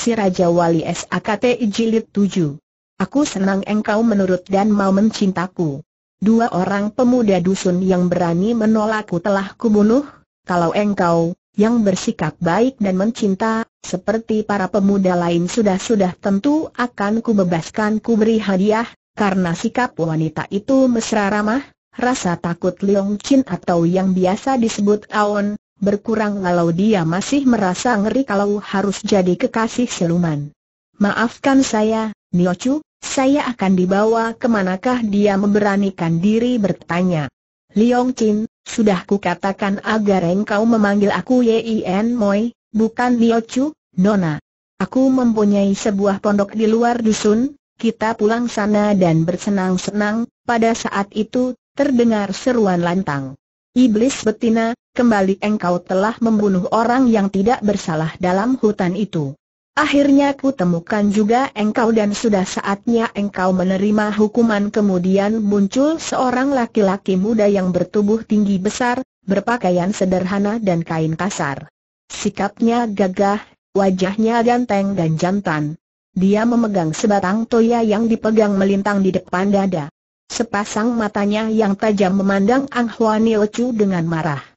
Si Raja Wali SAKT Jilid 7. Aku senang engkau menurut dan mau mencintaku. Dua orang pemuda dusun yang berani menolakku telah kubunuh, kalau engkau, yang bersikap baik dan mencinta, seperti para pemuda lain sudah-sudah tentu akan kubebaskan kuberi hadiah, karena sikap wanita itu mesra ramah, rasa takut Leong Chin atau yang biasa disebut Aon, berkurang kalau dia masih merasa ngeri kalau harus jadi kekasih siluman. Maafkan saya, Niochu, saya akan dibawa kemanakah dia memberanikan diri bertanya. Liong Chin, sudah kukatakan agar engkau memanggil aku Yien Moi, bukan Niochu, Nona. Aku mempunyai sebuah pondok di luar dusun, kita pulang sana dan bersenang-senang, pada saat itu, terdengar seruan lantang. Iblis betina, kembali engkau telah membunuh orang yang tidak bersalah dalam hutan itu. Akhirnya ku temukan juga engkau dan sudah saatnya engkau menerima hukuman Kemudian muncul seorang laki-laki muda yang bertubuh tinggi besar, berpakaian sederhana dan kain kasar Sikapnya gagah, wajahnya ganteng dan jantan Dia memegang sebatang toya yang dipegang melintang di depan dada Sepasang matanya yang tajam memandang Ang Hwan Chu dengan marah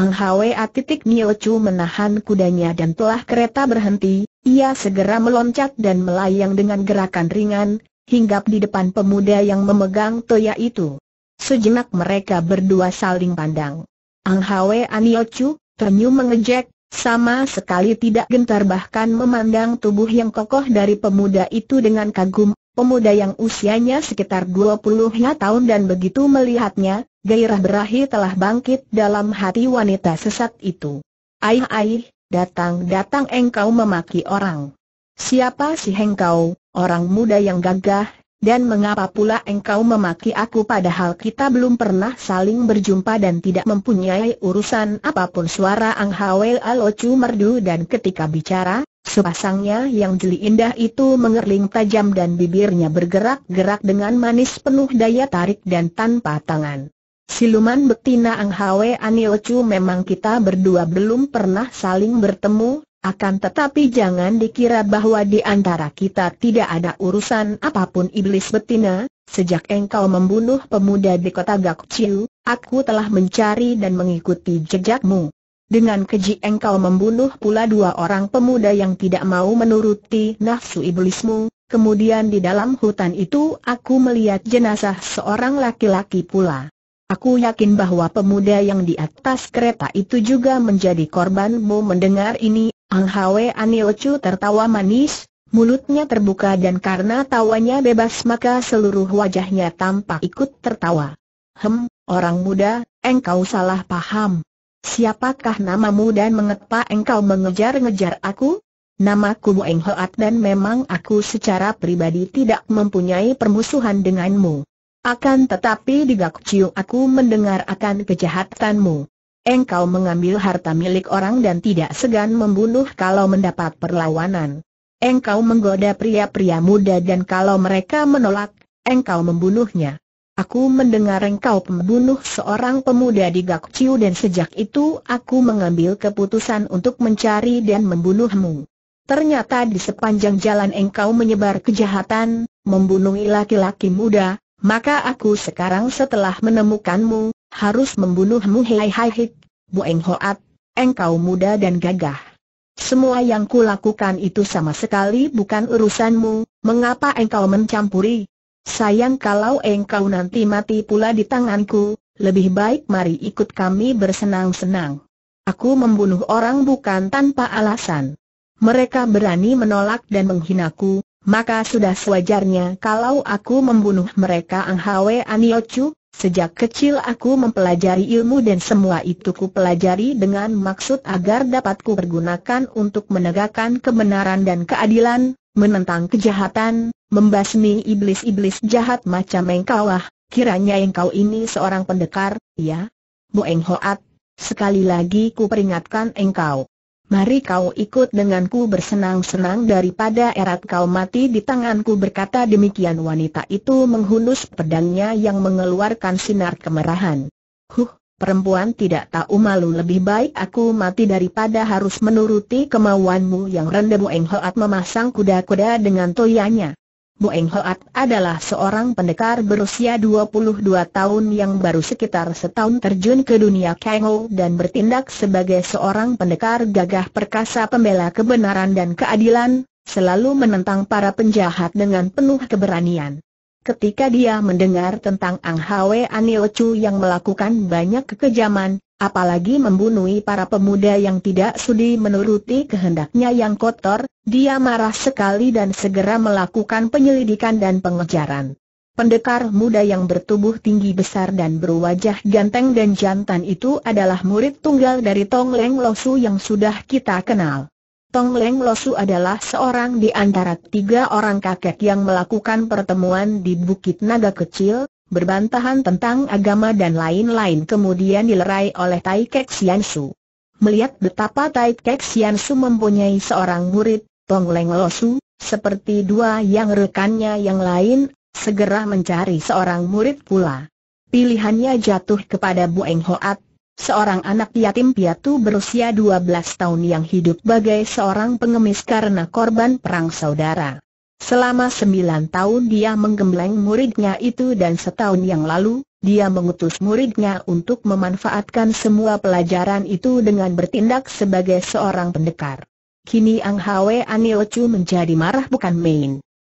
Ang Hwa titik Niochu menahan kudanya dan telah kereta berhenti, ia segera meloncat dan melayang dengan gerakan ringan, hinggap di depan pemuda yang memegang toya itu. Sejenak mereka berdua saling pandang. Ang Hwa Niochu, ternyu mengejek, sama sekali tidak gentar bahkan memandang tubuh yang kokoh dari pemuda itu dengan kagum Pemuda yang usianya sekitar 20 tahun dan begitu melihatnya, gairah berahi telah bangkit dalam hati wanita sesat itu. Aih aih, datang-datang engkau memaki orang. Siapa sih engkau, orang muda yang gagah, dan mengapa pula engkau memaki aku padahal kita belum pernah saling berjumpa dan tidak mempunyai urusan apapun suara Ang Hwee Alocu merdu dan ketika bicara, Sepasangnya yang jeli indah itu mengerling tajam dan bibirnya bergerak-gerak dengan manis penuh daya tarik dan tanpa tangan. Siluman betina Ang Hwe Aniochu memang kita berdua belum pernah saling bertemu, akan tetapi jangan dikira bahwa di antara kita tidak ada urusan apapun iblis betina, sejak engkau membunuh pemuda di kota Gakciu, aku telah mencari dan mengikuti jejakmu. Dengan keji engkau membunuh pula dua orang pemuda yang tidak mau menuruti nafsu iblismu, kemudian di dalam hutan itu aku melihat jenazah seorang laki-laki pula. Aku yakin bahwa pemuda yang di atas kereta itu juga menjadi korbanmu mendengar ini, Ang Hwe Anilcu tertawa manis, mulutnya terbuka dan karena tawanya bebas maka seluruh wajahnya tampak ikut tertawa. Hem, orang muda, engkau salah paham. Siapakah namamu dan mengapa engkau mengejar-ngejar aku? Namaku Enghoat Hoat dan memang aku secara pribadi tidak mempunyai permusuhan denganmu. Akan tetapi di Gak Chiu aku mendengar akan kejahatanmu. Engkau mengambil harta milik orang dan tidak segan membunuh kalau mendapat perlawanan. Engkau menggoda pria-pria muda dan kalau mereka menolak, engkau membunuhnya. Aku mendengar engkau membunuh seorang pemuda di Gak dan sejak itu aku mengambil keputusan untuk mencari dan membunuhmu. Ternyata di sepanjang jalan engkau menyebar kejahatan, membunuh laki-laki muda, maka aku sekarang setelah menemukanmu, harus membunuhmu hei hai bu Bu hoat, engkau muda dan gagah. Semua yang kulakukan itu sama sekali bukan urusanmu, mengapa engkau mencampuri? Sayang kalau engkau nanti mati pula di tanganku, lebih baik mari ikut kami bersenang-senang. Aku membunuh orang bukan tanpa alasan. Mereka berani menolak dan menghinaku, maka sudah sewajarnya kalau aku membunuh mereka Ang Hwe Aniochu, Sejak kecil aku mempelajari ilmu dan semua itu ku pelajari dengan maksud agar dapat ku pergunakan untuk menegakkan kebenaran dan keadilan, menentang kejahatan, membasmi iblis-iblis jahat macam engkau lah. kiranya engkau ini seorang pendekar, ya? Eng Hoat, sekali lagi ku peringatkan engkau. Mari kau ikut denganku bersenang-senang daripada erat kau mati di tanganku berkata demikian wanita itu menghunus pedangnya yang mengeluarkan sinar kemerahan. Huh, perempuan tidak tahu malu lebih baik aku mati daripada harus menuruti kemauanmu yang rendah Bu Eng Hoat memasang kuda-kuda dengan toyanya. Bu Eng Hoat adalah seorang pendekar berusia 22 tahun yang baru sekitar setahun terjun ke dunia Kangou dan bertindak sebagai seorang pendekar gagah perkasa pembela kebenaran dan keadilan, selalu menentang para penjahat dengan penuh keberanian. Ketika dia mendengar tentang Ang Hwe Anil Chu yang melakukan banyak kekejaman, apalagi membunuh para pemuda yang tidak sudi menuruti kehendaknya yang kotor, dia marah sekali dan segera melakukan penyelidikan dan pengejaran. Pendekar muda yang bertubuh tinggi besar dan berwajah ganteng dan jantan itu adalah murid tunggal dari Tong Leng Losu yang sudah kita kenal. Tong Leng Losu adalah seorang di antara tiga orang kakek yang melakukan pertemuan di Bukit Naga Kecil, berbantahan tentang agama dan lain-lain kemudian dilerai oleh Tai Kek Sian Su. Melihat betapa Tai Kek Sian Su mempunyai seorang murid, Tong Leng Losu, seperti dua yang rekannya yang lain, segera mencari seorang murid pula. Pilihannya jatuh kepada Bu Eng Hoat, seorang anak yatim piatu berusia 12 tahun yang hidup bagai seorang pengemis karena korban perang saudara. Selama sembilan tahun dia menggembleng muridnya itu dan setahun yang lalu, dia mengutus muridnya untuk memanfaatkan semua pelajaran itu dengan bertindak sebagai seorang pendekar. Kini Ang Hwe Anil Chu menjadi marah bukan main.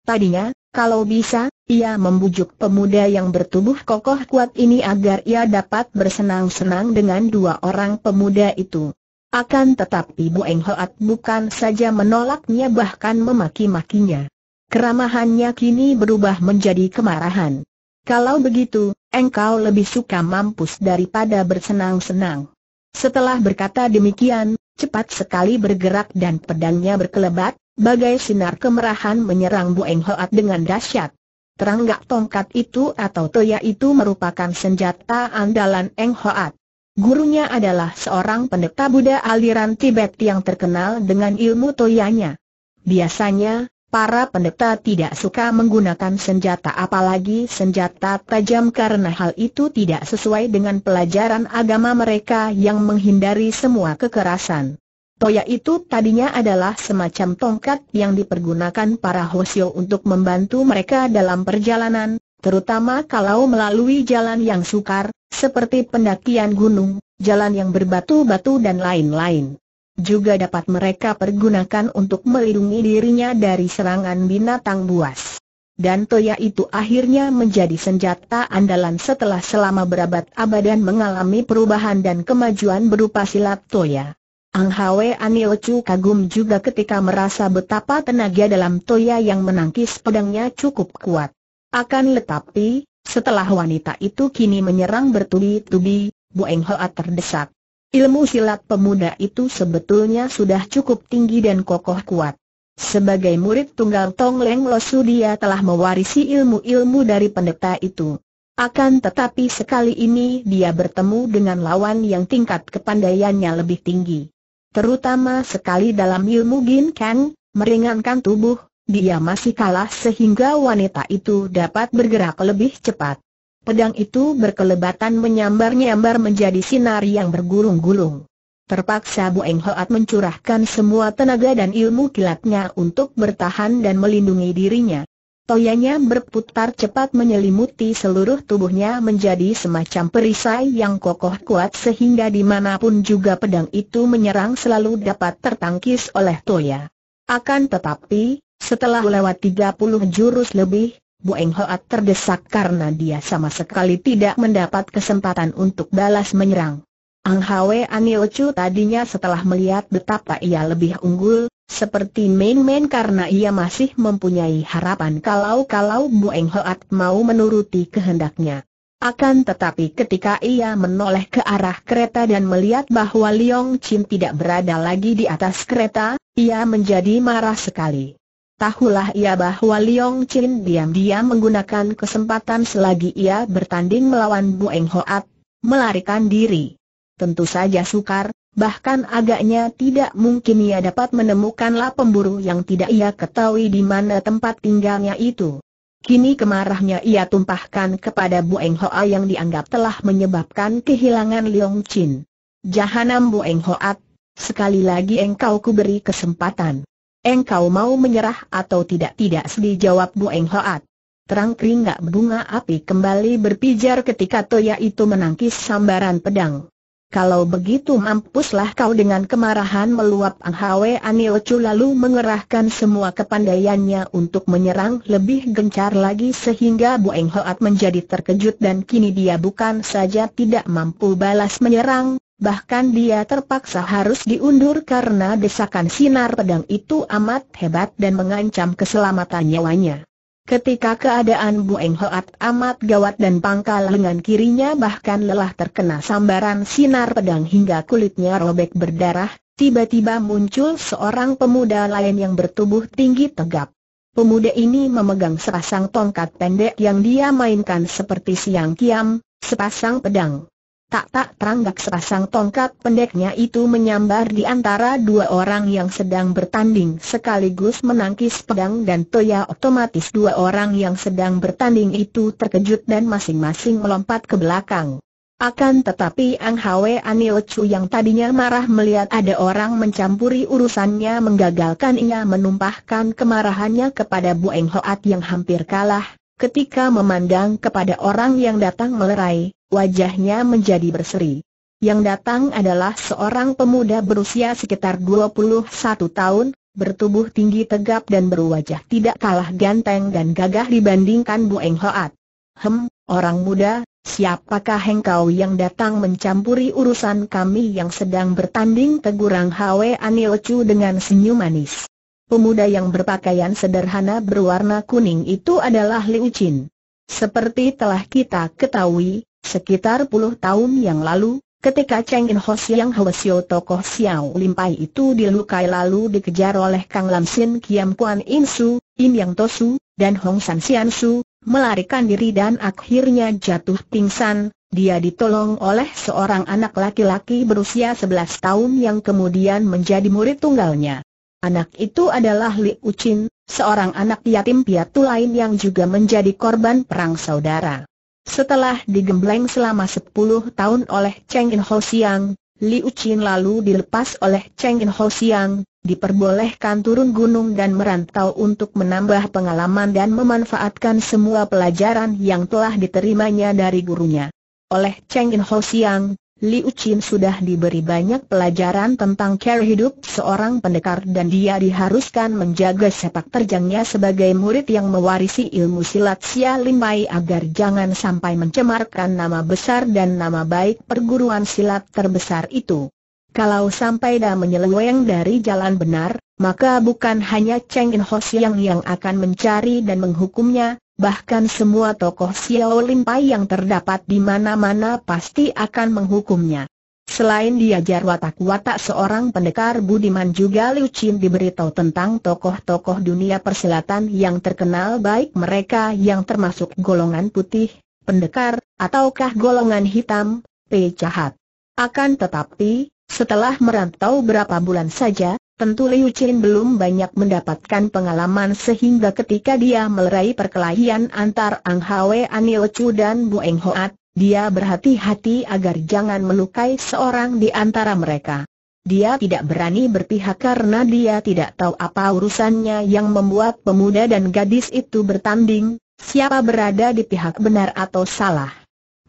Tadinya, kalau bisa, ia membujuk pemuda yang bertubuh kokoh kuat ini agar ia dapat bersenang-senang dengan dua orang pemuda itu. Akan tetapi Bu Eng Hoat bukan saja menolaknya bahkan memaki-makinya. Keramahannya kini berubah menjadi kemarahan. Kalau begitu, engkau lebih suka mampus daripada bersenang-senang. Setelah berkata demikian, cepat sekali bergerak dan pedangnya berkelebat, Bagai sinar kemerahan menyerang Bu Eng Hoat dengan dahsyat. Teranggak tongkat itu atau toya itu merupakan senjata andalan Eng Hoat. Gurunya adalah seorang pendeta Buddha aliran Tibet yang terkenal dengan ilmu toyanya. Biasanya, para pendeta tidak suka menggunakan senjata apalagi senjata tajam karena hal itu tidak sesuai dengan pelajaran agama mereka yang menghindari semua kekerasan. Toya itu tadinya adalah semacam tongkat yang dipergunakan para Hosio untuk membantu mereka dalam perjalanan, terutama kalau melalui jalan yang sukar, seperti pendakian gunung, jalan yang berbatu-batu dan lain-lain. Juga dapat mereka pergunakan untuk melindungi dirinya dari serangan binatang buas. Dan toya itu akhirnya menjadi senjata andalan setelah selama berabad dan mengalami perubahan dan kemajuan berupa silat toya. Ang Hwe Anil Chu kagum juga ketika merasa betapa tenaga dalam Toya yang menangkis pedangnya cukup kuat. Akan tetapi, setelah wanita itu kini menyerang bertubi-tubi, Bu Eng Hoa terdesak. Ilmu silat pemuda itu sebetulnya sudah cukup tinggi dan kokoh kuat. Sebagai murid tunggal Tong Leng Losu dia telah mewarisi ilmu-ilmu dari pendeta itu. Akan tetapi sekali ini dia bertemu dengan lawan yang tingkat kepandaiannya lebih tinggi terutama sekali dalam ilmu gin Kang, meringankan tubuh, dia masih kalah sehingga wanita itu dapat bergerak lebih cepat. Pedang itu berkelebatan menyambar-nyambar menjadi sinar yang bergulung-gulung. Terpaksa Bu Eng Hoat mencurahkan semua tenaga dan ilmu kilatnya untuk bertahan dan melindungi dirinya. Toyanya berputar cepat menyelimuti seluruh tubuhnya menjadi semacam perisai yang kokoh kuat sehingga dimanapun juga pedang itu menyerang selalu dapat tertangkis oleh Toya. Akan tetapi, setelah lewat 30 jurus lebih, Bu Eng Hoat terdesak karena dia sama sekali tidak mendapat kesempatan untuk balas menyerang. Ang Hwe Anil Chu tadinya setelah melihat betapa ia lebih unggul, seperti main-main karena ia masih mempunyai harapan kalau-kalau Eng Hoat mau menuruti kehendaknya. Akan tetapi ketika ia menoleh ke arah kereta dan melihat bahwa Liong Chin tidak berada lagi di atas kereta, ia menjadi marah sekali. Tahulah ia bahwa Liong Chin diam-diam menggunakan kesempatan selagi ia bertanding melawan Bu Eng Hoat, melarikan diri. Tentu saja sukar, Bahkan agaknya tidak mungkin ia dapat menemukanlah pemburu yang tidak ia ketahui di mana tempat tinggalnya itu. Kini kemarahnya ia tumpahkan kepada Bu Eng Hoa yang dianggap telah menyebabkan kehilangan Leong Chin. Jahanam Bu Eng Hoa, sekali lagi engkau kuberi kesempatan. Engkau mau menyerah atau tidak tidak jawab Bu Eng Hoa. Terang keringat bunga api kembali berpijar ketika Toya itu menangkis sambaran pedang. Kalau begitu mampuslah kau dengan kemarahan meluap Ang Hwe Anil Chu lalu mengerahkan semua kepandaiannya untuk menyerang lebih gencar lagi sehingga Bu Eng Hoat menjadi terkejut dan kini dia bukan saja tidak mampu balas menyerang, bahkan dia terpaksa harus diundur karena desakan sinar pedang itu amat hebat dan mengancam keselamatan nyawanya. Ketika keadaan Bu Eng Hoat amat gawat dan pangkal lengan kirinya bahkan lelah terkena sambaran sinar pedang hingga kulitnya robek berdarah, tiba-tiba muncul seorang pemuda lain yang bertubuh tinggi tegap. Pemuda ini memegang sepasang tongkat pendek yang dia mainkan seperti siang kiam, sepasang pedang tak-tak teranggak sepasang tongkat pendeknya itu menyambar di antara dua orang yang sedang bertanding sekaligus menangkis pedang dan toya otomatis dua orang yang sedang bertanding itu terkejut dan masing-masing melompat ke belakang. Akan tetapi Ang Hwe Anil Chu yang tadinya marah melihat ada orang mencampuri urusannya menggagalkan ia menumpahkan kemarahannya kepada Bu Eng Hoat yang hampir kalah, ketika memandang kepada orang yang datang melerai, wajahnya menjadi berseri. Yang datang adalah seorang pemuda berusia sekitar 21 tahun, bertubuh tinggi tegap dan berwajah tidak kalah ganteng dan gagah dibandingkan Bu Eng Hoat. Hem, orang muda, siapakah engkau yang datang mencampuri urusan kami yang sedang bertanding tegurang Hwe Anil Chu dengan senyum manis. Pemuda yang berpakaian sederhana berwarna kuning itu adalah Liu Chin. Seperti telah kita ketahui, Sekitar puluh tahun yang lalu, ketika Cheng In Ho Siang Hwa tokoh Xiao Lim Pai itu dilukai lalu dikejar oleh Kang Lam Sin Kiam Kuan In Su, Im Yang Tosu, dan Hong San Sian Su, melarikan diri dan akhirnya jatuh pingsan, dia ditolong oleh seorang anak laki-laki berusia 11 tahun yang kemudian menjadi murid tunggalnya. Anak itu adalah Li Uchin, seorang anak yatim piatu lain yang juga menjadi korban perang saudara. Setelah digembleng selama 10 tahun oleh Cheng In Ho Siang, Liu Qin lalu dilepas oleh Cheng In Ho Siang, diperbolehkan turun gunung dan merantau untuk menambah pengalaman dan memanfaatkan semua pelajaran yang telah diterimanya dari gurunya. Oleh Cheng In Ho Siang, Liu Qin sudah diberi banyak pelajaran tentang cara hidup seorang pendekar dan dia diharuskan menjaga sepak terjangnya sebagai murid yang mewarisi ilmu silat Xia Limai agar jangan sampai mencemarkan nama besar dan nama baik perguruan silat terbesar itu. Kalau sampai dah menyeleweng dari jalan benar, maka bukan hanya Cheng In Ho Siang yang akan mencari dan menghukumnya, bahkan semua tokoh Xiao Limpai yang terdapat di mana-mana pasti akan menghukumnya. Selain diajar watak-watak seorang pendekar budiman juga Liu Qin diberitahu tentang tokoh-tokoh dunia perselatan yang terkenal baik mereka yang termasuk golongan putih, pendekar, ataukah golongan hitam, pecahat. Akan tetapi, setelah merantau berapa bulan saja, Tentu Liu Qin belum banyak mendapatkan pengalaman sehingga ketika dia melerai perkelahian antar Ang Hwe Anil Chu dan Bu Eng Hoat, dia berhati-hati agar jangan melukai seorang di antara mereka. Dia tidak berani berpihak karena dia tidak tahu apa urusannya yang membuat pemuda dan gadis itu bertanding, siapa berada di pihak benar atau salah.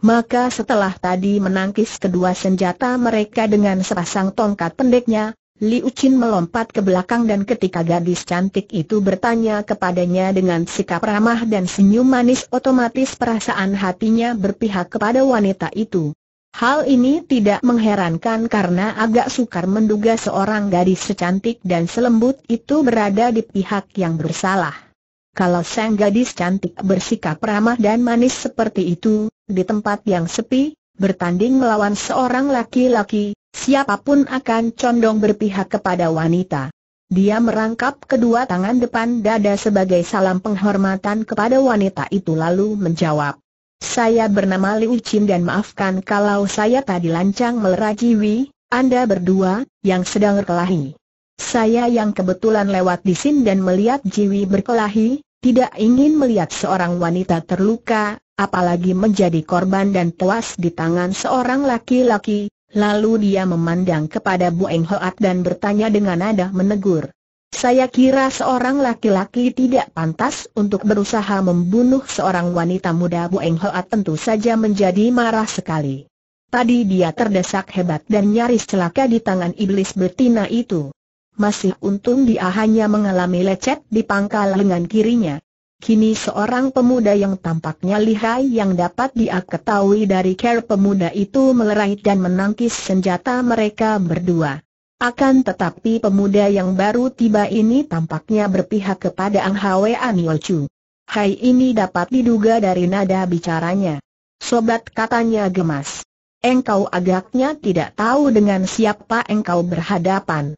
Maka setelah tadi menangkis kedua senjata mereka dengan sepasang tongkat pendeknya, Liu Qin melompat ke belakang dan ketika gadis cantik itu bertanya kepadanya dengan sikap ramah dan senyum manis otomatis perasaan hatinya berpihak kepada wanita itu. Hal ini tidak mengherankan karena agak sukar menduga seorang gadis secantik dan selembut itu berada di pihak yang bersalah. Kalau sang gadis cantik bersikap ramah dan manis seperti itu, di tempat yang sepi, bertanding melawan seorang laki-laki, siapapun akan condong berpihak kepada wanita. Dia merangkap kedua tangan depan dada sebagai salam penghormatan kepada wanita itu lalu menjawab. Saya bernama Liu Chin dan maafkan kalau saya tadi lancang melerajiwi, Anda berdua, yang sedang berkelahi. Saya yang kebetulan lewat di sini dan melihat Jiwi berkelahi, tidak ingin melihat seorang wanita terluka, apalagi menjadi korban dan tewas di tangan seorang laki-laki, Lalu dia memandang kepada Bu Eng Hoat dan bertanya dengan nada menegur. Saya kira seorang laki-laki tidak pantas untuk berusaha membunuh seorang wanita muda Bu Eng Hoat tentu saja menjadi marah sekali. Tadi dia terdesak hebat dan nyaris celaka di tangan iblis betina itu. Masih untung dia hanya mengalami lecet di pangkal lengan kirinya. Kini seorang pemuda yang tampaknya lihai yang dapat dia ketahui dari care pemuda itu melerai dan menangkis senjata mereka berdua. Akan tetapi pemuda yang baru tiba ini tampaknya berpihak kepada Ang Hwe An Hai ini dapat diduga dari nada bicaranya. Sobat katanya gemas. Engkau agaknya tidak tahu dengan siapa engkau berhadapan.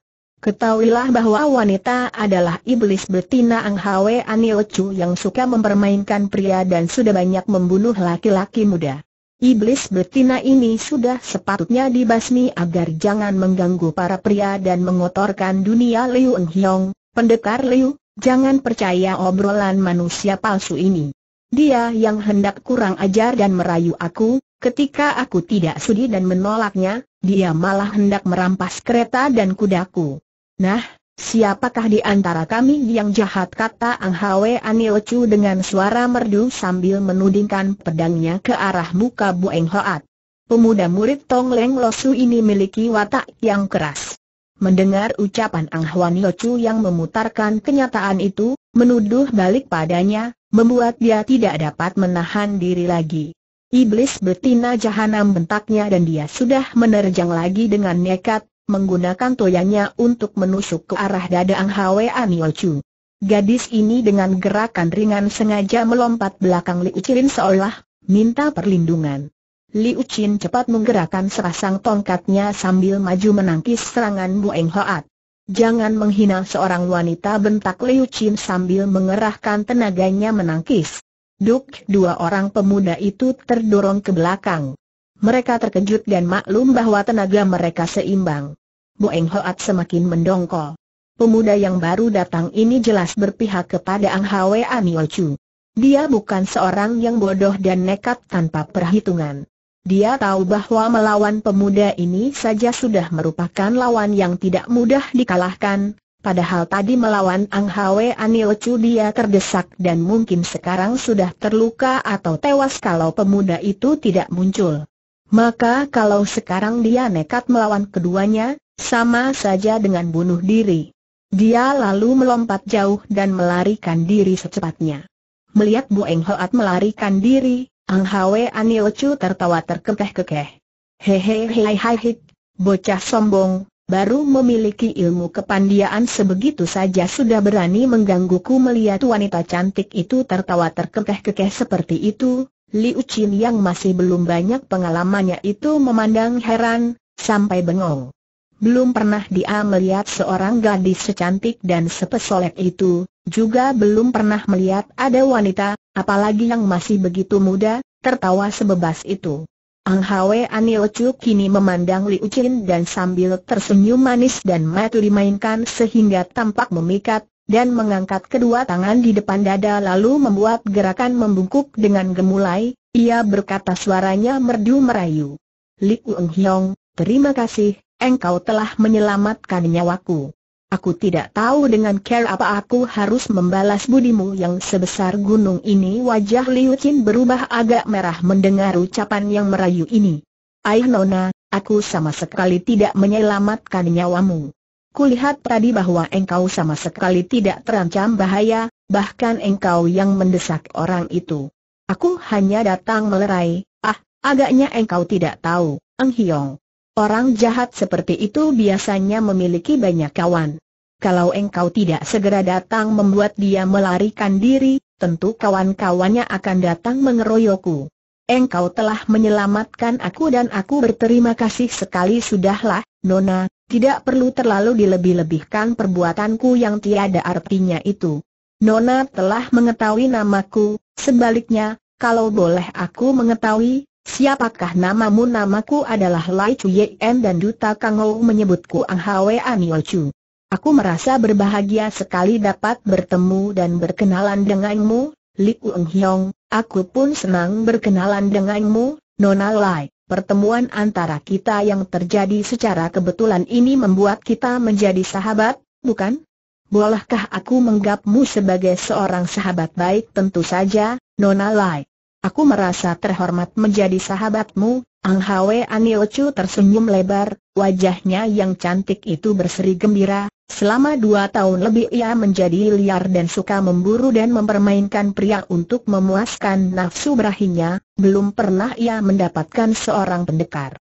Ketahuilah bahwa wanita adalah iblis betina Ang Hwe Anio yang suka mempermainkan pria dan sudah banyak membunuh laki-laki muda. Iblis betina ini sudah sepatutnya dibasmi agar jangan mengganggu para pria dan mengotorkan dunia Liu Eng Hiong, pendekar Liu, jangan percaya obrolan manusia palsu ini. Dia yang hendak kurang ajar dan merayu aku, ketika aku tidak sudi dan menolaknya, dia malah hendak merampas kereta dan kudaku. Nah, siapakah di antara kami yang jahat kata Ang Hwe Chu dengan suara merdu sambil menudingkan pedangnya ke arah muka Bu Eng Hoat. Pemuda murid Tong Leng Losu ini miliki watak yang keras. Mendengar ucapan Ang Hwan yang memutarkan kenyataan itu, menuduh balik padanya, membuat dia tidak dapat menahan diri lagi. Iblis betina jahanam bentaknya dan dia sudah menerjang lagi dengan nekat, menggunakan toyanya untuk menusuk ke arah dada Ang Hwe Anio Chu. Gadis ini dengan gerakan ringan sengaja melompat belakang Liu Chin seolah minta perlindungan. Liu Chin cepat menggerakkan serasang tongkatnya sambil maju menangkis serangan Bu eng Hoat. Jangan menghina seorang wanita bentak Liu Chin sambil mengerahkan tenaganya menangkis. Duk dua orang pemuda itu terdorong ke belakang. Mereka terkejut dan maklum bahwa tenaga mereka seimbang. Moeng Hoat semakin mendongkol. Pemuda yang baru datang ini jelas berpihak kepada Ang Hwa Chu. Dia bukan seorang yang bodoh dan nekat tanpa perhitungan. Dia tahu bahwa melawan pemuda ini saja sudah merupakan lawan yang tidak mudah dikalahkan, padahal tadi melawan Ang Hwa Chu dia terdesak dan mungkin sekarang sudah terluka atau tewas kalau pemuda itu tidak muncul. Maka kalau sekarang dia nekat melawan keduanya, sama saja dengan bunuh diri. Dia lalu melompat jauh dan melarikan diri secepatnya. Melihat Bu Eng Hoat melarikan diri, Ang Hwe Anil Chu tertawa terkekeh-kekeh. Hehehehehehe, bocah sombong, baru memiliki ilmu kepandiaan sebegitu saja sudah berani menggangguku melihat wanita cantik itu tertawa terkekeh-kekeh seperti itu. Liu Qin yang masih belum banyak pengalamannya itu memandang heran, sampai bengong. Belum pernah dia melihat seorang gadis secantik dan sepesolek itu, juga belum pernah melihat ada wanita, apalagi yang masih begitu muda, tertawa sebebas itu. Ang Hwe Anil kini memandang Liu Chin dan sambil tersenyum manis dan matu dimainkan sehingga tampak memikat, dan mengangkat kedua tangan di depan dada lalu membuat gerakan membungkuk dengan gemulai, ia berkata suaranya merdu merayu. Liu Eng Hiong, terima kasih, engkau telah menyelamatkan nyawaku. Aku tidak tahu dengan care apa aku harus membalas budimu yang sebesar gunung ini Wajah Liu Qin berubah agak merah mendengar ucapan yang merayu ini Aih Nona, aku sama sekali tidak menyelamatkan nyawamu Kulihat tadi bahwa engkau sama sekali tidak terancam bahaya, bahkan engkau yang mendesak orang itu Aku hanya datang melerai, ah, agaknya engkau tidak tahu, Eng Hiong Orang jahat seperti itu biasanya memiliki banyak kawan. Kalau engkau tidak segera datang membuat dia melarikan diri, tentu kawan-kawannya akan datang mengeroyokku. Engkau telah menyelamatkan aku dan aku berterima kasih sekali sudahlah, Nona, tidak perlu terlalu dilebih-lebihkan perbuatanku yang tiada artinya itu. Nona telah mengetahui namaku, sebaliknya, kalau boleh aku mengetahui, Siapakah namamu? Namaku adalah Lai Chuyen dan Duta Kangou menyebutku Ang Hwe Anio Chu. Aku merasa berbahagia sekali dapat bertemu dan berkenalan denganmu, Li Ueng Hiong. Aku pun senang berkenalan denganmu, Nona Lai. Pertemuan antara kita yang terjadi secara kebetulan ini membuat kita menjadi sahabat, bukan? Bolehkah aku menggapmu sebagai seorang sahabat baik? Tentu saja, Nona Lai. Aku merasa terhormat menjadi sahabatmu, Ang Hwe Anil Chu tersenyum lebar, wajahnya yang cantik itu berseri gembira, selama dua tahun lebih ia menjadi liar dan suka memburu dan mempermainkan pria untuk memuaskan nafsu berahinya, belum pernah ia mendapatkan seorang pendekar.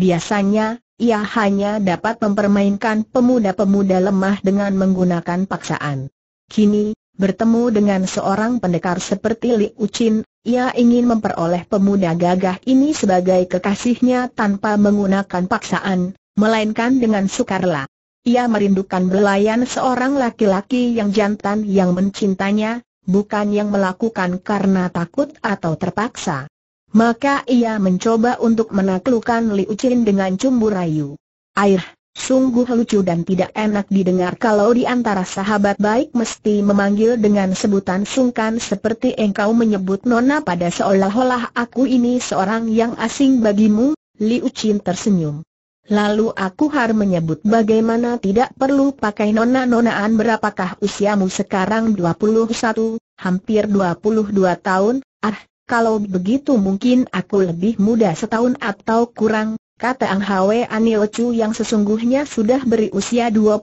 Biasanya, ia hanya dapat mempermainkan pemuda-pemuda lemah dengan menggunakan paksaan. Kini, Bertemu dengan seorang pendekar seperti Li Ucin, ia ingin memperoleh pemuda gagah ini sebagai kekasihnya tanpa menggunakan paksaan, melainkan dengan sukarela. Ia merindukan belayan seorang laki-laki yang jantan yang mencintanya, bukan yang melakukan karena takut atau terpaksa. Maka ia mencoba untuk menaklukkan Li Ucin dengan cumbu rayu. Air, Sungguh lucu dan tidak enak didengar kalau di antara sahabat baik mesti memanggil dengan sebutan sungkan seperti engkau menyebut nona pada seolah-olah aku ini seorang yang asing bagimu, Liu Qin tersenyum. Lalu aku harus menyebut bagaimana tidak perlu pakai nona-nonaan berapakah usiamu sekarang 21, hampir 22 tahun, ah, kalau begitu mungkin aku lebih muda setahun atau kurang, Kata Ang Hwe Anil Chu yang sesungguhnya sudah berusia 25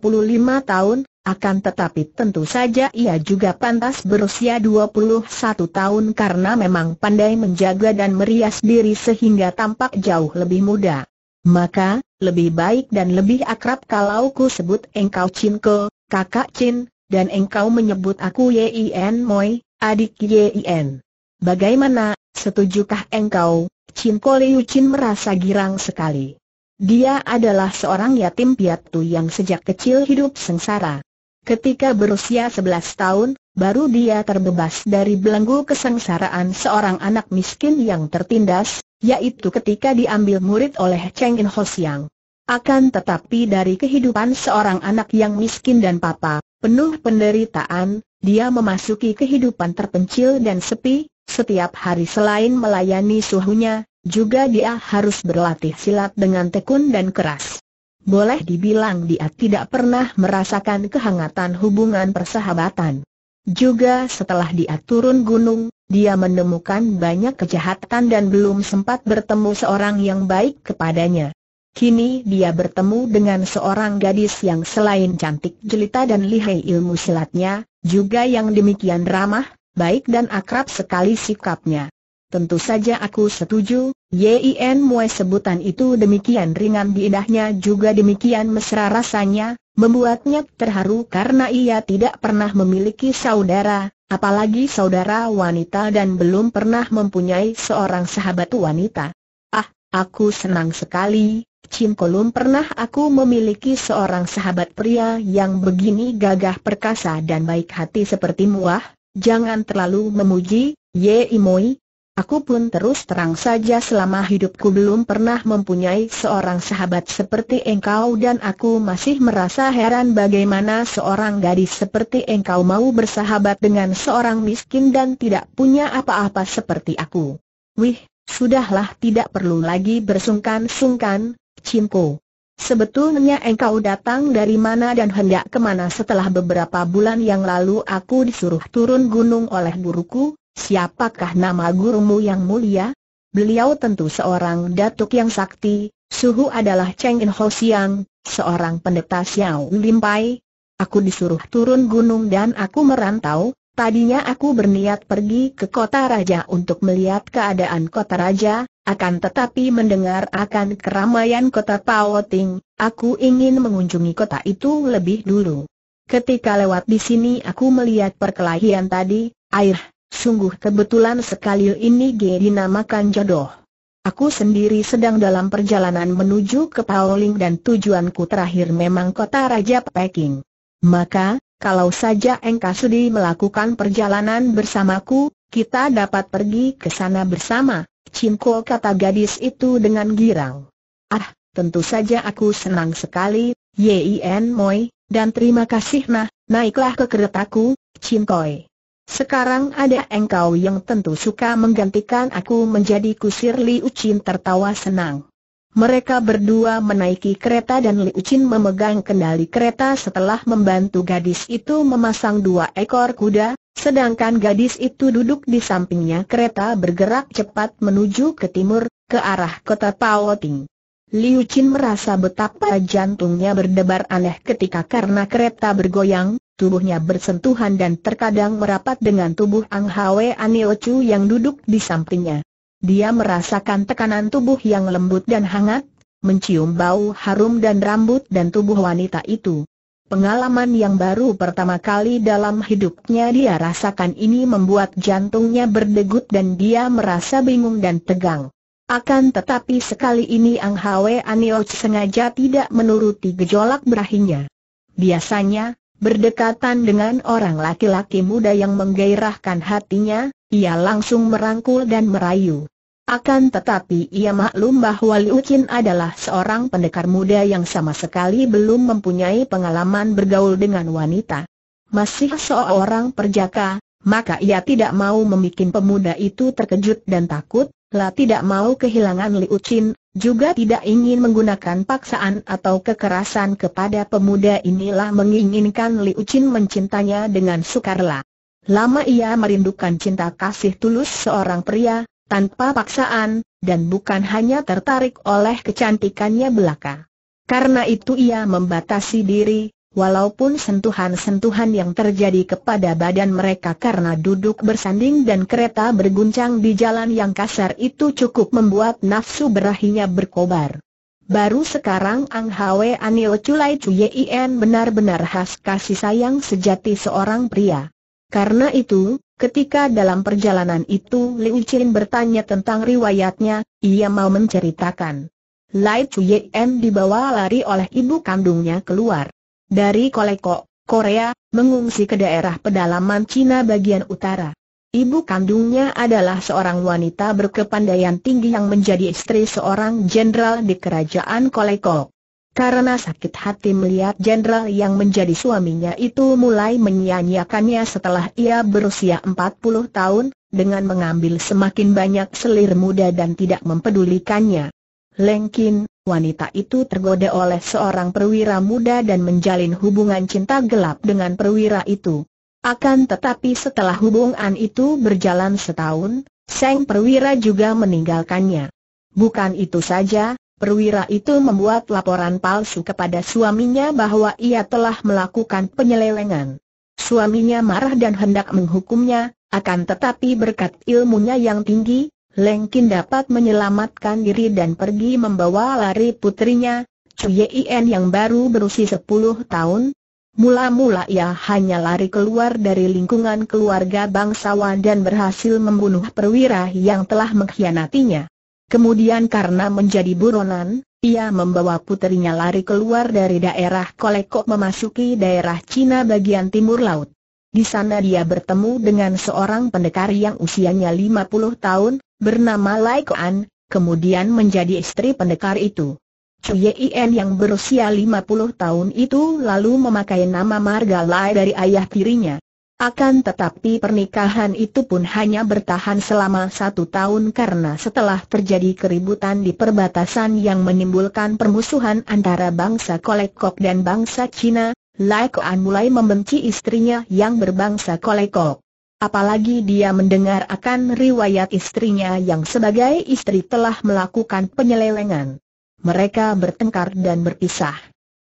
tahun, akan tetapi tentu saja ia juga pantas berusia 21 tahun karena memang pandai menjaga dan merias diri sehingga tampak jauh lebih muda. Maka, lebih baik dan lebih akrab kalau ku sebut engkau Chin Ke, kakak Chin, dan engkau menyebut aku Yin Moi, adik Yin. Bagaimana, setujukah engkau? Chin Liu Chin merasa girang sekali. Dia adalah seorang yatim piatu yang sejak kecil hidup sengsara. Ketika berusia 11 tahun, baru dia terbebas dari belenggu kesengsaraan seorang anak miskin yang tertindas, yaitu ketika diambil murid oleh Cheng In Ho Siang. Akan tetapi dari kehidupan seorang anak yang miskin dan papa, penuh penderitaan, dia memasuki kehidupan terpencil dan sepi, setiap hari selain melayani suhunya, juga dia harus berlatih silat dengan tekun dan keras. Boleh dibilang dia tidak pernah merasakan kehangatan hubungan persahabatan. Juga setelah dia turun gunung, dia menemukan banyak kejahatan dan belum sempat bertemu seorang yang baik kepadanya. Kini dia bertemu dengan seorang gadis yang selain cantik jelita dan lihai ilmu silatnya, juga yang demikian ramah, baik dan akrab sekali sikapnya. Tentu saja aku setuju, Yin Mue sebutan itu demikian ringan di juga demikian mesra rasanya, membuatnya terharu karena ia tidak pernah memiliki saudara, apalagi saudara wanita dan belum pernah mempunyai seorang sahabat wanita. Ah, aku senang sekali, Chin Kolum pernah aku memiliki seorang sahabat pria yang begini gagah perkasa dan baik hati seperti muah, Jangan terlalu memuji, Ye Imoi. Aku pun terus terang saja selama hidupku belum pernah mempunyai seorang sahabat seperti engkau dan aku masih merasa heran bagaimana seorang gadis seperti engkau mau bersahabat dengan seorang miskin dan tidak punya apa-apa seperti aku. Wih, sudahlah tidak perlu lagi bersungkan-sungkan, cinku. Sebetulnya engkau datang dari mana dan hendak kemana setelah beberapa bulan yang lalu aku disuruh turun gunung oleh guruku, siapakah nama gurumu yang mulia? Beliau tentu seorang datuk yang sakti, suhu adalah Cheng In Ho Siang, seorang pendeta Xiao Limpai. Aku disuruh turun gunung dan aku merantau, tadinya aku berniat pergi ke kota raja untuk melihat keadaan kota raja, akan tetapi mendengar akan keramaian kota Ting, aku ingin mengunjungi kota itu lebih dulu. Ketika lewat di sini aku melihat perkelahian tadi, air, sungguh kebetulan sekali ini G dinamakan jodoh. Aku sendiri sedang dalam perjalanan menuju ke Paoling dan tujuanku terakhir memang kota Raja Peking. Maka, kalau saja engkau sudi melakukan perjalanan bersamaku, kita dapat pergi ke sana bersama. Cingko kata gadis itu dengan girang. Ah, tentu saja aku senang sekali, Yien Moi, dan terima kasih nah, naiklah ke keretaku, Cinkoi. Sekarang ada engkau yang tentu suka menggantikan aku menjadi kusir Liu Ucin tertawa senang. Mereka berdua menaiki kereta dan Liu Chin memegang kendali kereta setelah membantu gadis itu memasang dua ekor kuda, sedangkan gadis itu duduk di sampingnya kereta bergerak cepat menuju ke timur, ke arah kota Paoting. Liu Chin merasa betapa jantungnya berdebar aneh ketika karena kereta bergoyang, tubuhnya bersentuhan dan terkadang merapat dengan tubuh Ang Hwe Anio Chu yang duduk di sampingnya. Dia merasakan tekanan tubuh yang lembut dan hangat, mencium bau harum dan rambut dan tubuh wanita itu. Pengalaman yang baru pertama kali dalam hidupnya dia rasakan ini membuat jantungnya berdegup dan dia merasa bingung dan tegang. Akan tetapi sekali ini Ang Hwe Anioch sengaja tidak menuruti gejolak berahinya. Biasanya, berdekatan dengan orang laki-laki muda yang menggairahkan hatinya, ia langsung merangkul dan merayu. Akan tetapi ia maklum bahwa Liu Qin adalah seorang pendekar muda yang sama sekali belum mempunyai pengalaman bergaul dengan wanita. Masih seorang perjaka, maka ia tidak mau membuat pemuda itu terkejut dan takut, lah tidak mau kehilangan Liu Qin, juga tidak ingin menggunakan paksaan atau kekerasan kepada pemuda inilah menginginkan Liu Qin mencintanya dengan sukarela. Lama ia merindukan cinta kasih tulus seorang pria, tanpa paksaan, dan bukan hanya tertarik oleh kecantikannya belaka. Karena itu ia membatasi diri, walaupun sentuhan-sentuhan yang terjadi kepada badan mereka karena duduk bersanding dan kereta berguncang di jalan yang kasar itu cukup membuat nafsu berahinya berkobar. Baru sekarang Ang Hwe Anil Culai Cuyen benar-benar khas kasih sayang sejati seorang pria. Karena itu, ketika dalam perjalanan itu Liu Qin bertanya tentang riwayatnya, ia mau menceritakan. Lai Chu Yen dibawa lari oleh ibu kandungnya keluar. Dari Koleko, Korea, mengungsi ke daerah pedalaman Cina bagian utara. Ibu kandungnya adalah seorang wanita berkepandaian tinggi yang menjadi istri seorang jenderal di kerajaan Koleko. Karena sakit hati melihat jenderal yang menjadi suaminya itu mulai menyia-nyiakannya setelah ia berusia 40 tahun, dengan mengambil semakin banyak selir muda dan tidak mempedulikannya. Lengkin, wanita itu tergoda oleh seorang perwira muda dan menjalin hubungan cinta gelap dengan perwira itu. Akan tetapi setelah hubungan itu berjalan setahun, sang perwira juga meninggalkannya. Bukan itu saja, perwira itu membuat laporan palsu kepada suaminya bahwa ia telah melakukan penyelewengan. Suaminya marah dan hendak menghukumnya, akan tetapi berkat ilmunya yang tinggi, Lengkin dapat menyelamatkan diri dan pergi membawa lari putrinya, Yien yang baru berusia 10 tahun. Mula-mula ia hanya lari keluar dari lingkungan keluarga bangsawan dan berhasil membunuh perwira yang telah mengkhianatinya. Kemudian karena menjadi buronan, ia membawa puterinya lari keluar dari daerah Kolekok memasuki daerah Cina bagian timur laut. Di sana dia bertemu dengan seorang pendekar yang usianya 50 tahun, bernama Lai Koan, kemudian menjadi istri pendekar itu. Yien yang berusia 50 tahun itu lalu memakai nama marga Lai dari ayah tirinya. Akan tetapi pernikahan itu pun hanya bertahan selama satu tahun karena setelah terjadi keributan di perbatasan yang menimbulkan permusuhan antara bangsa Kolekok dan bangsa Cina, Lai Koan mulai membenci istrinya yang berbangsa Kolekok. Apalagi dia mendengar akan riwayat istrinya yang sebagai istri telah melakukan penyelewengan. Mereka bertengkar dan berpisah.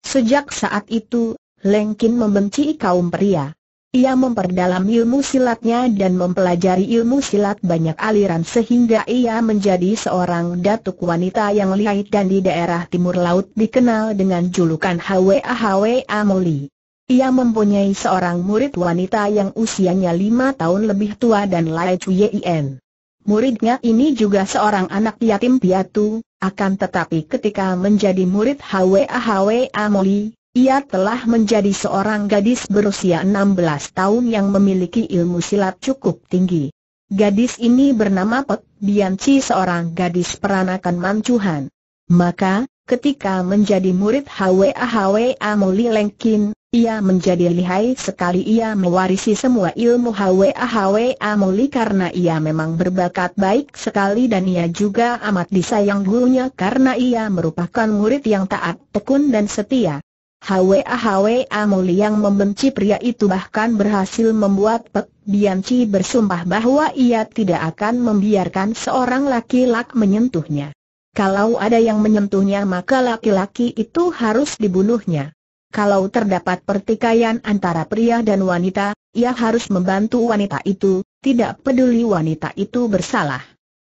Sejak saat itu, Lengkin membenci kaum pria. Ia memperdalam ilmu silatnya dan mempelajari ilmu silat banyak aliran sehingga ia menjadi seorang datuk wanita yang lihai dan di daerah timur laut dikenal dengan julukan Hwa Hwa Moli. Ia mempunyai seorang murid wanita yang usianya lima tahun lebih tua dan Lai Chuyen. Muridnya ini juga seorang anak yatim piatu, akan tetapi ketika menjadi murid Hwa Hwa Moli, ia telah menjadi seorang gadis berusia 16 tahun yang memiliki ilmu silat cukup tinggi. Gadis ini bernama Pek Bianci seorang gadis peranakan Mancuhan. Maka, ketika menjadi murid Hwa Hwa Amuli Lengkin, ia menjadi lihai sekali ia mewarisi semua ilmu Hwa Hwa Amuli karena ia memang berbakat baik sekali dan ia juga amat disayang gurunya karena ia merupakan murid yang taat, tekun dan setia. Hwa Hwa Muli yang membenci pria itu bahkan berhasil membuat Pek Bianchi bersumpah bahwa ia tidak akan membiarkan seorang laki-laki menyentuhnya. Kalau ada yang menyentuhnya maka laki-laki itu harus dibunuhnya. Kalau terdapat pertikaian antara pria dan wanita, ia harus membantu wanita itu, tidak peduli wanita itu bersalah.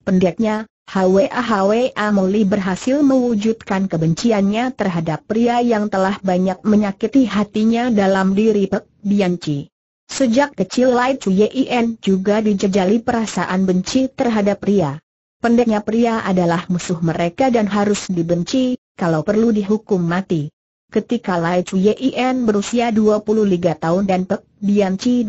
Pendeknya, HWA HWA Muli berhasil mewujudkan kebenciannya terhadap pria yang telah banyak menyakiti hatinya dalam diri Pek Bianchi. Sejak kecil Lai Chuyen juga dijejali perasaan benci terhadap pria. Pendeknya pria adalah musuh mereka dan harus dibenci, kalau perlu dihukum mati. Ketika Lai Chuyen berusia 23 tahun dan Pek Bianchi 28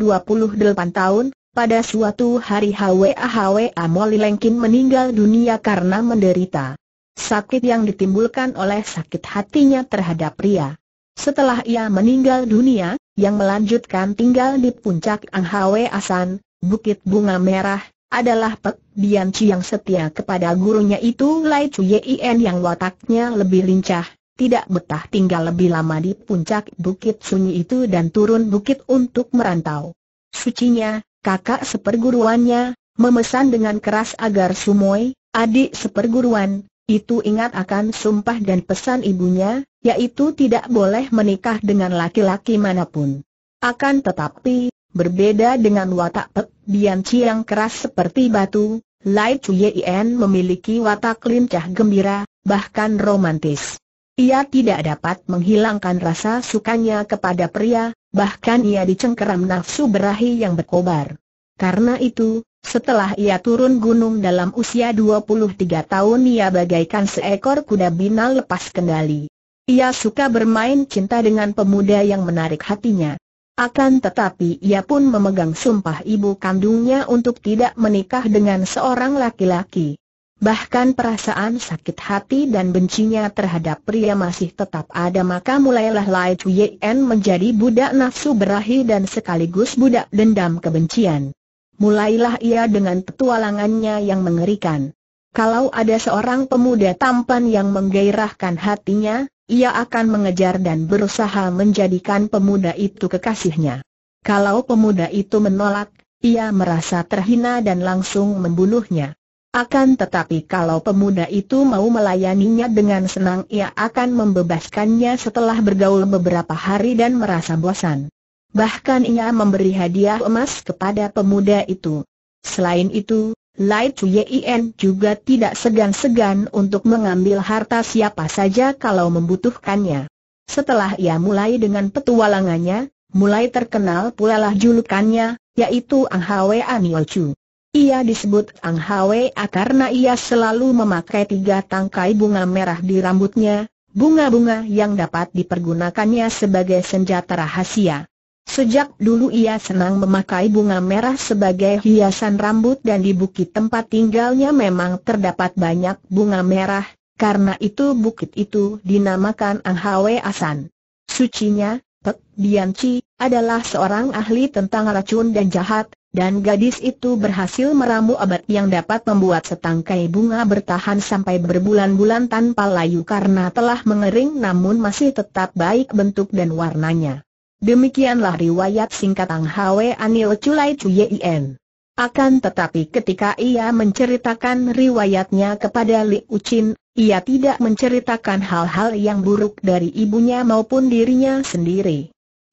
tahun, pada suatu hari Hwa Hwa Molly Lengkin meninggal dunia karena menderita sakit yang ditimbulkan oleh sakit hatinya terhadap pria. Setelah ia meninggal dunia, yang melanjutkan tinggal di puncak Anghawe Asan, Bukit Bunga Merah, adalah Pek Bianci yang setia kepada gurunya itu Lai Yien yang wataknya lebih lincah, tidak betah tinggal lebih lama di puncak bukit sunyi itu dan turun bukit untuk merantau. Sucinya, kakak seperguruannya, memesan dengan keras agar Sumoy, adik seperguruan, itu ingat akan sumpah dan pesan ibunya, yaitu tidak boleh menikah dengan laki-laki manapun. Akan tetapi, berbeda dengan watak Pek Bian yang keras seperti batu, Lai Chuyen memiliki watak lincah gembira, bahkan romantis. Ia tidak dapat menghilangkan rasa sukanya kepada pria, bahkan ia dicengkeram nafsu berahi yang berkobar. Karena itu, setelah ia turun gunung dalam usia 23 tahun ia bagaikan seekor kuda binal lepas kendali. Ia suka bermain cinta dengan pemuda yang menarik hatinya. Akan tetapi ia pun memegang sumpah ibu kandungnya untuk tidak menikah dengan seorang laki-laki. Bahkan perasaan sakit hati dan bencinya terhadap pria masih tetap ada maka mulailah Lai Chuyen menjadi budak nafsu berahi dan sekaligus budak dendam kebencian. Mulailah ia dengan petualangannya yang mengerikan. Kalau ada seorang pemuda tampan yang menggairahkan hatinya, ia akan mengejar dan berusaha menjadikan pemuda itu kekasihnya. Kalau pemuda itu menolak, ia merasa terhina dan langsung membunuhnya. Akan tetapi kalau pemuda itu mau melayaninya dengan senang ia akan membebaskannya setelah bergaul beberapa hari dan merasa bosan. Bahkan ia memberi hadiah emas kepada pemuda itu. Selain itu, Lai Yien juga tidak segan-segan untuk mengambil harta siapa saja kalau membutuhkannya. Setelah ia mulai dengan petualangannya, mulai terkenal pula lah julukannya, yaitu Ang Hwe An Chu. Ia disebut Ang Hwa karena ia selalu memakai tiga tangkai bunga merah di rambutnya, bunga-bunga yang dapat dipergunakannya sebagai senjata rahasia. Sejak dulu ia senang memakai bunga merah sebagai hiasan rambut dan di bukit tempat tinggalnya memang terdapat banyak bunga merah, karena itu bukit itu dinamakan Ang Anghwe Asan. Sucinya, Pek Dianci, adalah seorang ahli tentang racun dan jahat, dan gadis itu berhasil meramu obat yang dapat membuat setangkai bunga bertahan sampai berbulan-bulan tanpa layu karena telah mengering namun masih tetap baik bentuk dan warnanya. Demikianlah riwayat singkat Tang Hwe Anil Chulai Chuyen. Akan tetapi ketika ia menceritakan riwayatnya kepada Li Ucin, ia tidak menceritakan hal-hal yang buruk dari ibunya maupun dirinya sendiri.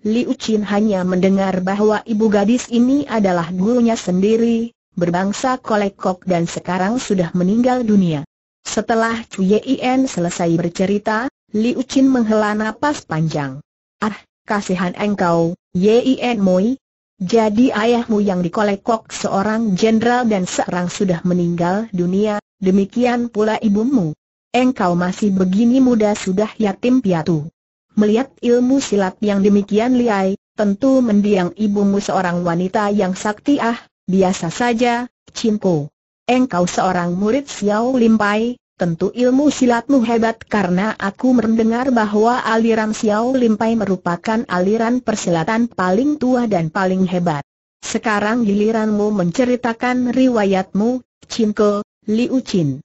Li Qin hanya mendengar bahwa ibu gadis ini adalah gurunya sendiri, berbangsa kolekok dan sekarang sudah meninggal dunia. Setelah Chu Yien selesai bercerita, Li Qin menghela napas panjang. Ah, kasihan engkau, Yien Moi. Jadi ayahmu yang dikolekok seorang jenderal dan sekarang sudah meninggal dunia, demikian pula ibumu. Engkau masih begini muda sudah yatim piatu. Melihat ilmu silat yang demikian liai, tentu mendiang ibumu seorang wanita yang sakti ah, biasa saja, Cinko. Engkau seorang murid Xiao Limpai, tentu ilmu silatmu hebat karena aku mendengar bahwa aliran Xiao Limpai merupakan aliran persilatan paling tua dan paling hebat. Sekarang giliranmu menceritakan riwayatmu, Cinko, Liu Chin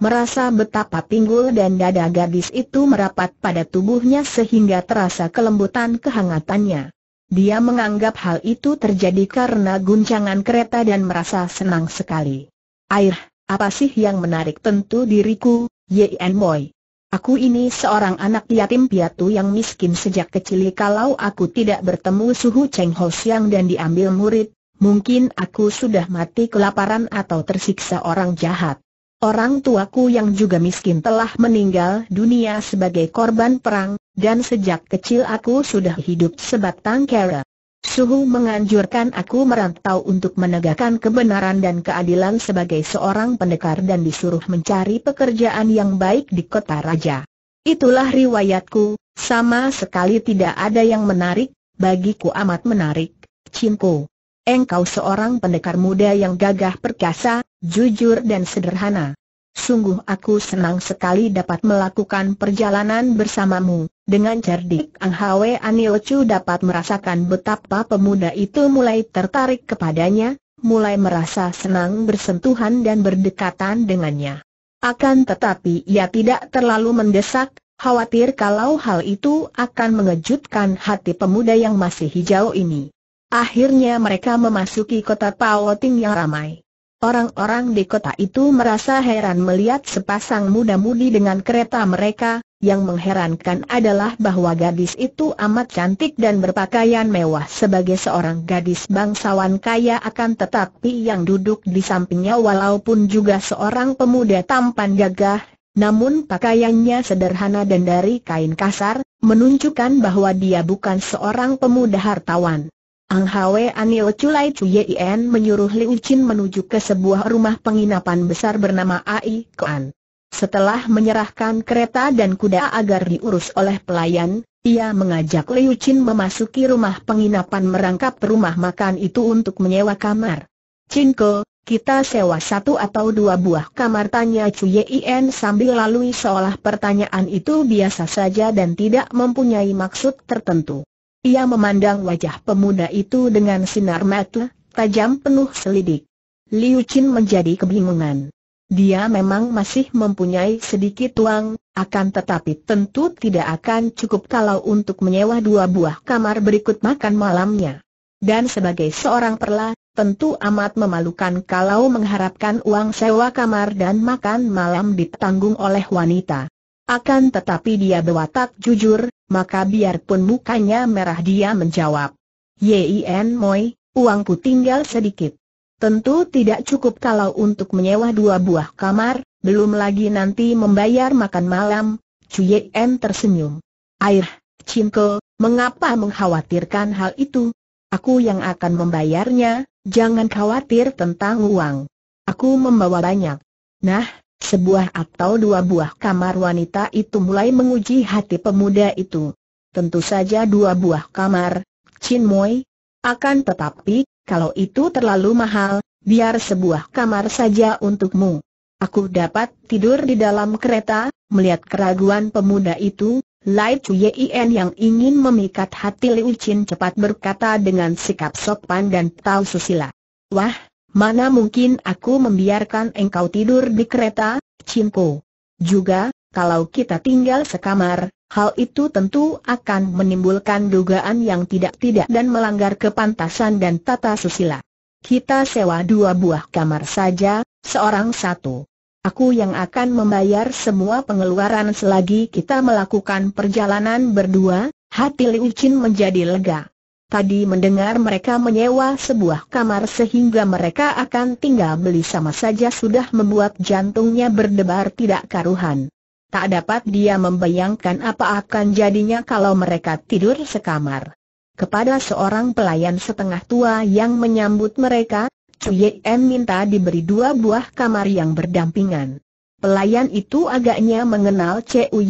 merasa betapa pinggul dan dada gadis itu merapat pada tubuhnya sehingga terasa kelembutan kehangatannya. Dia menganggap hal itu terjadi karena guncangan kereta dan merasa senang sekali. Air, apa sih yang menarik tentu diriku, Yen Boy? Aku ini seorang anak yatim piatu yang miskin sejak kecil kalau aku tidak bertemu suhu Cheng Ho Siang dan diambil murid, mungkin aku sudah mati kelaparan atau tersiksa orang jahat. Orang tuaku yang juga miskin telah meninggal dunia sebagai korban perang, dan sejak kecil aku sudah hidup sebatang kera. Suhu menganjurkan aku merantau untuk menegakkan kebenaran dan keadilan sebagai seorang pendekar dan disuruh mencari pekerjaan yang baik di kota raja. Itulah riwayatku, sama sekali tidak ada yang menarik, bagiku amat menarik, cinku engkau seorang pendekar muda yang gagah perkasa, jujur dan sederhana. Sungguh aku senang sekali dapat melakukan perjalanan bersamamu. Dengan cerdik Ang Hwe Anilcu dapat merasakan betapa pemuda itu mulai tertarik kepadanya, mulai merasa senang bersentuhan dan berdekatan dengannya. Akan tetapi ia tidak terlalu mendesak, khawatir kalau hal itu akan mengejutkan hati pemuda yang masih hijau ini. Akhirnya mereka memasuki kota Paoting yang ramai. Orang-orang di kota itu merasa heran melihat sepasang muda-mudi dengan kereta mereka, yang mengherankan adalah bahwa gadis itu amat cantik dan berpakaian mewah sebagai seorang gadis bangsawan kaya akan tetapi yang duduk di sampingnya walaupun juga seorang pemuda tampan gagah, namun pakaiannya sederhana dan dari kain kasar, menunjukkan bahwa dia bukan seorang pemuda hartawan. Ang Hwe Anil Chulai En menyuruh Liu Chin menuju ke sebuah rumah penginapan besar bernama Ai Kuan. Setelah menyerahkan kereta dan kuda agar diurus oleh pelayan, ia mengajak Liu Chin memasuki rumah penginapan merangkap rumah makan itu untuk menyewa kamar. Cinko, kita sewa satu atau dua buah kamar tanya En sambil lalui seolah pertanyaan itu biasa saja dan tidak mempunyai maksud tertentu. Ia memandang wajah pemuda itu dengan sinar mata, tajam penuh selidik. Liu Qin menjadi kebingungan. Dia memang masih mempunyai sedikit uang, akan tetapi tentu tidak akan cukup kalau untuk menyewa dua buah kamar berikut makan malamnya. Dan sebagai seorang perla, tentu amat memalukan kalau mengharapkan uang sewa kamar dan makan malam ditanggung oleh wanita. Akan tetapi dia berwatak jujur, maka biarpun mukanya merah dia menjawab. Yin Moi, uangku tinggal sedikit. Tentu tidak cukup kalau untuk menyewa dua buah kamar, belum lagi nanti membayar makan malam. Yin tersenyum. Air, Cinko, mengapa mengkhawatirkan hal itu? Aku yang akan membayarnya, jangan khawatir tentang uang. Aku membawa banyak. Nah, sebuah atau dua buah kamar wanita itu mulai menguji hati pemuda itu. Tentu saja dua buah kamar, Chin Moy. Akan tetapi, kalau itu terlalu mahal, biar sebuah kamar saja untukmu. Aku dapat tidur di dalam kereta, melihat keraguan pemuda itu, Lai Yien yang ingin memikat hati Liu Chin cepat berkata dengan sikap sopan dan tahu susila. Wah, Mana mungkin aku membiarkan engkau tidur di kereta, Cinko? Juga, kalau kita tinggal sekamar, hal itu tentu akan menimbulkan dugaan yang tidak-tidak dan melanggar kepantasan dan tata susila. Kita sewa dua buah kamar saja, seorang satu. Aku yang akan membayar semua pengeluaran selagi kita melakukan perjalanan berdua, hati Liu Qin menjadi lega. Tadi mendengar mereka menyewa sebuah kamar sehingga mereka akan tinggal beli sama saja sudah membuat jantungnya berdebar tidak karuhan. Tak dapat dia membayangkan apa akan jadinya kalau mereka tidur sekamar. Kepada seorang pelayan setengah tua yang menyambut mereka, Cuyen minta diberi dua buah kamar yang berdampingan. Pelayan itu agaknya mengenal Cui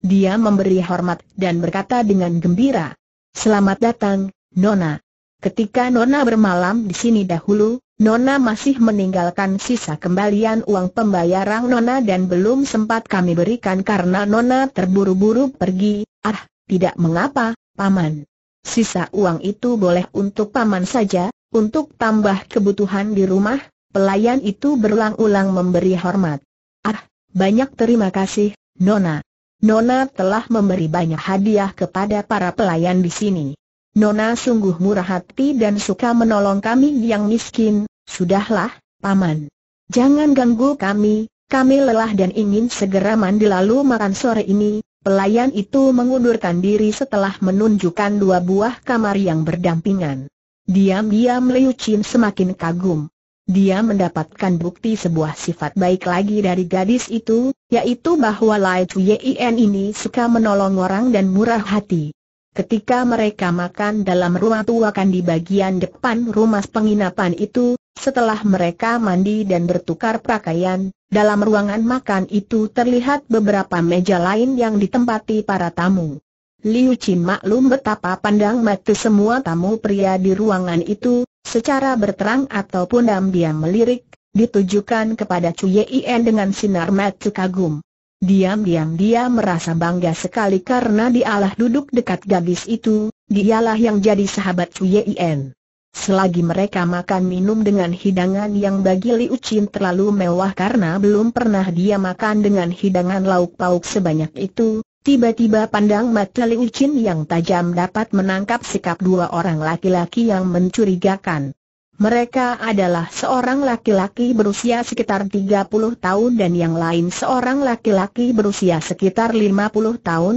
Dia memberi hormat dan berkata dengan gembira, Selamat datang, Nona. Ketika Nona bermalam di sini dahulu, Nona masih meninggalkan sisa kembalian uang pembayaran Nona dan belum sempat kami berikan karena Nona terburu-buru pergi. Ah, tidak mengapa, Paman. Sisa uang itu boleh untuk Paman saja, untuk tambah kebutuhan di rumah, pelayan itu berulang-ulang memberi hormat. Ah, banyak terima kasih, Nona. Nona telah memberi banyak hadiah kepada para pelayan di sini. Nona sungguh murah hati dan suka menolong kami yang miskin, sudahlah, Paman. Jangan ganggu kami, kami lelah dan ingin segera mandi lalu makan sore ini. Pelayan itu mengundurkan diri setelah menunjukkan dua buah kamar yang berdampingan. Diam-diam Liu Chin semakin kagum dia mendapatkan bukti sebuah sifat baik lagi dari gadis itu, yaitu bahwa Lai Yen ini suka menolong orang dan murah hati. Ketika mereka makan dalam ruang tuakan di bagian depan rumah penginapan itu, setelah mereka mandi dan bertukar pakaian, dalam ruangan makan itu terlihat beberapa meja lain yang ditempati para tamu. Liu Qin maklum betapa pandang mata semua tamu pria di ruangan itu, Secara berterang ataupun diam-diam melirik, ditujukan kepada Chu Yien dengan sinar mata kagum. Diam-diam dia merasa bangga sekali karena dialah duduk dekat gadis itu, dialah yang jadi sahabat Chu Yien. Selagi mereka makan minum dengan hidangan yang bagi Liu Chin terlalu mewah karena belum pernah dia makan dengan hidangan lauk pauk sebanyak itu, Tiba-tiba pandang mata Liu Chin yang tajam dapat menangkap sikap dua orang laki-laki yang mencurigakan. Mereka adalah seorang laki-laki berusia sekitar 30 tahun dan yang lain seorang laki-laki berusia sekitar 50 tahun.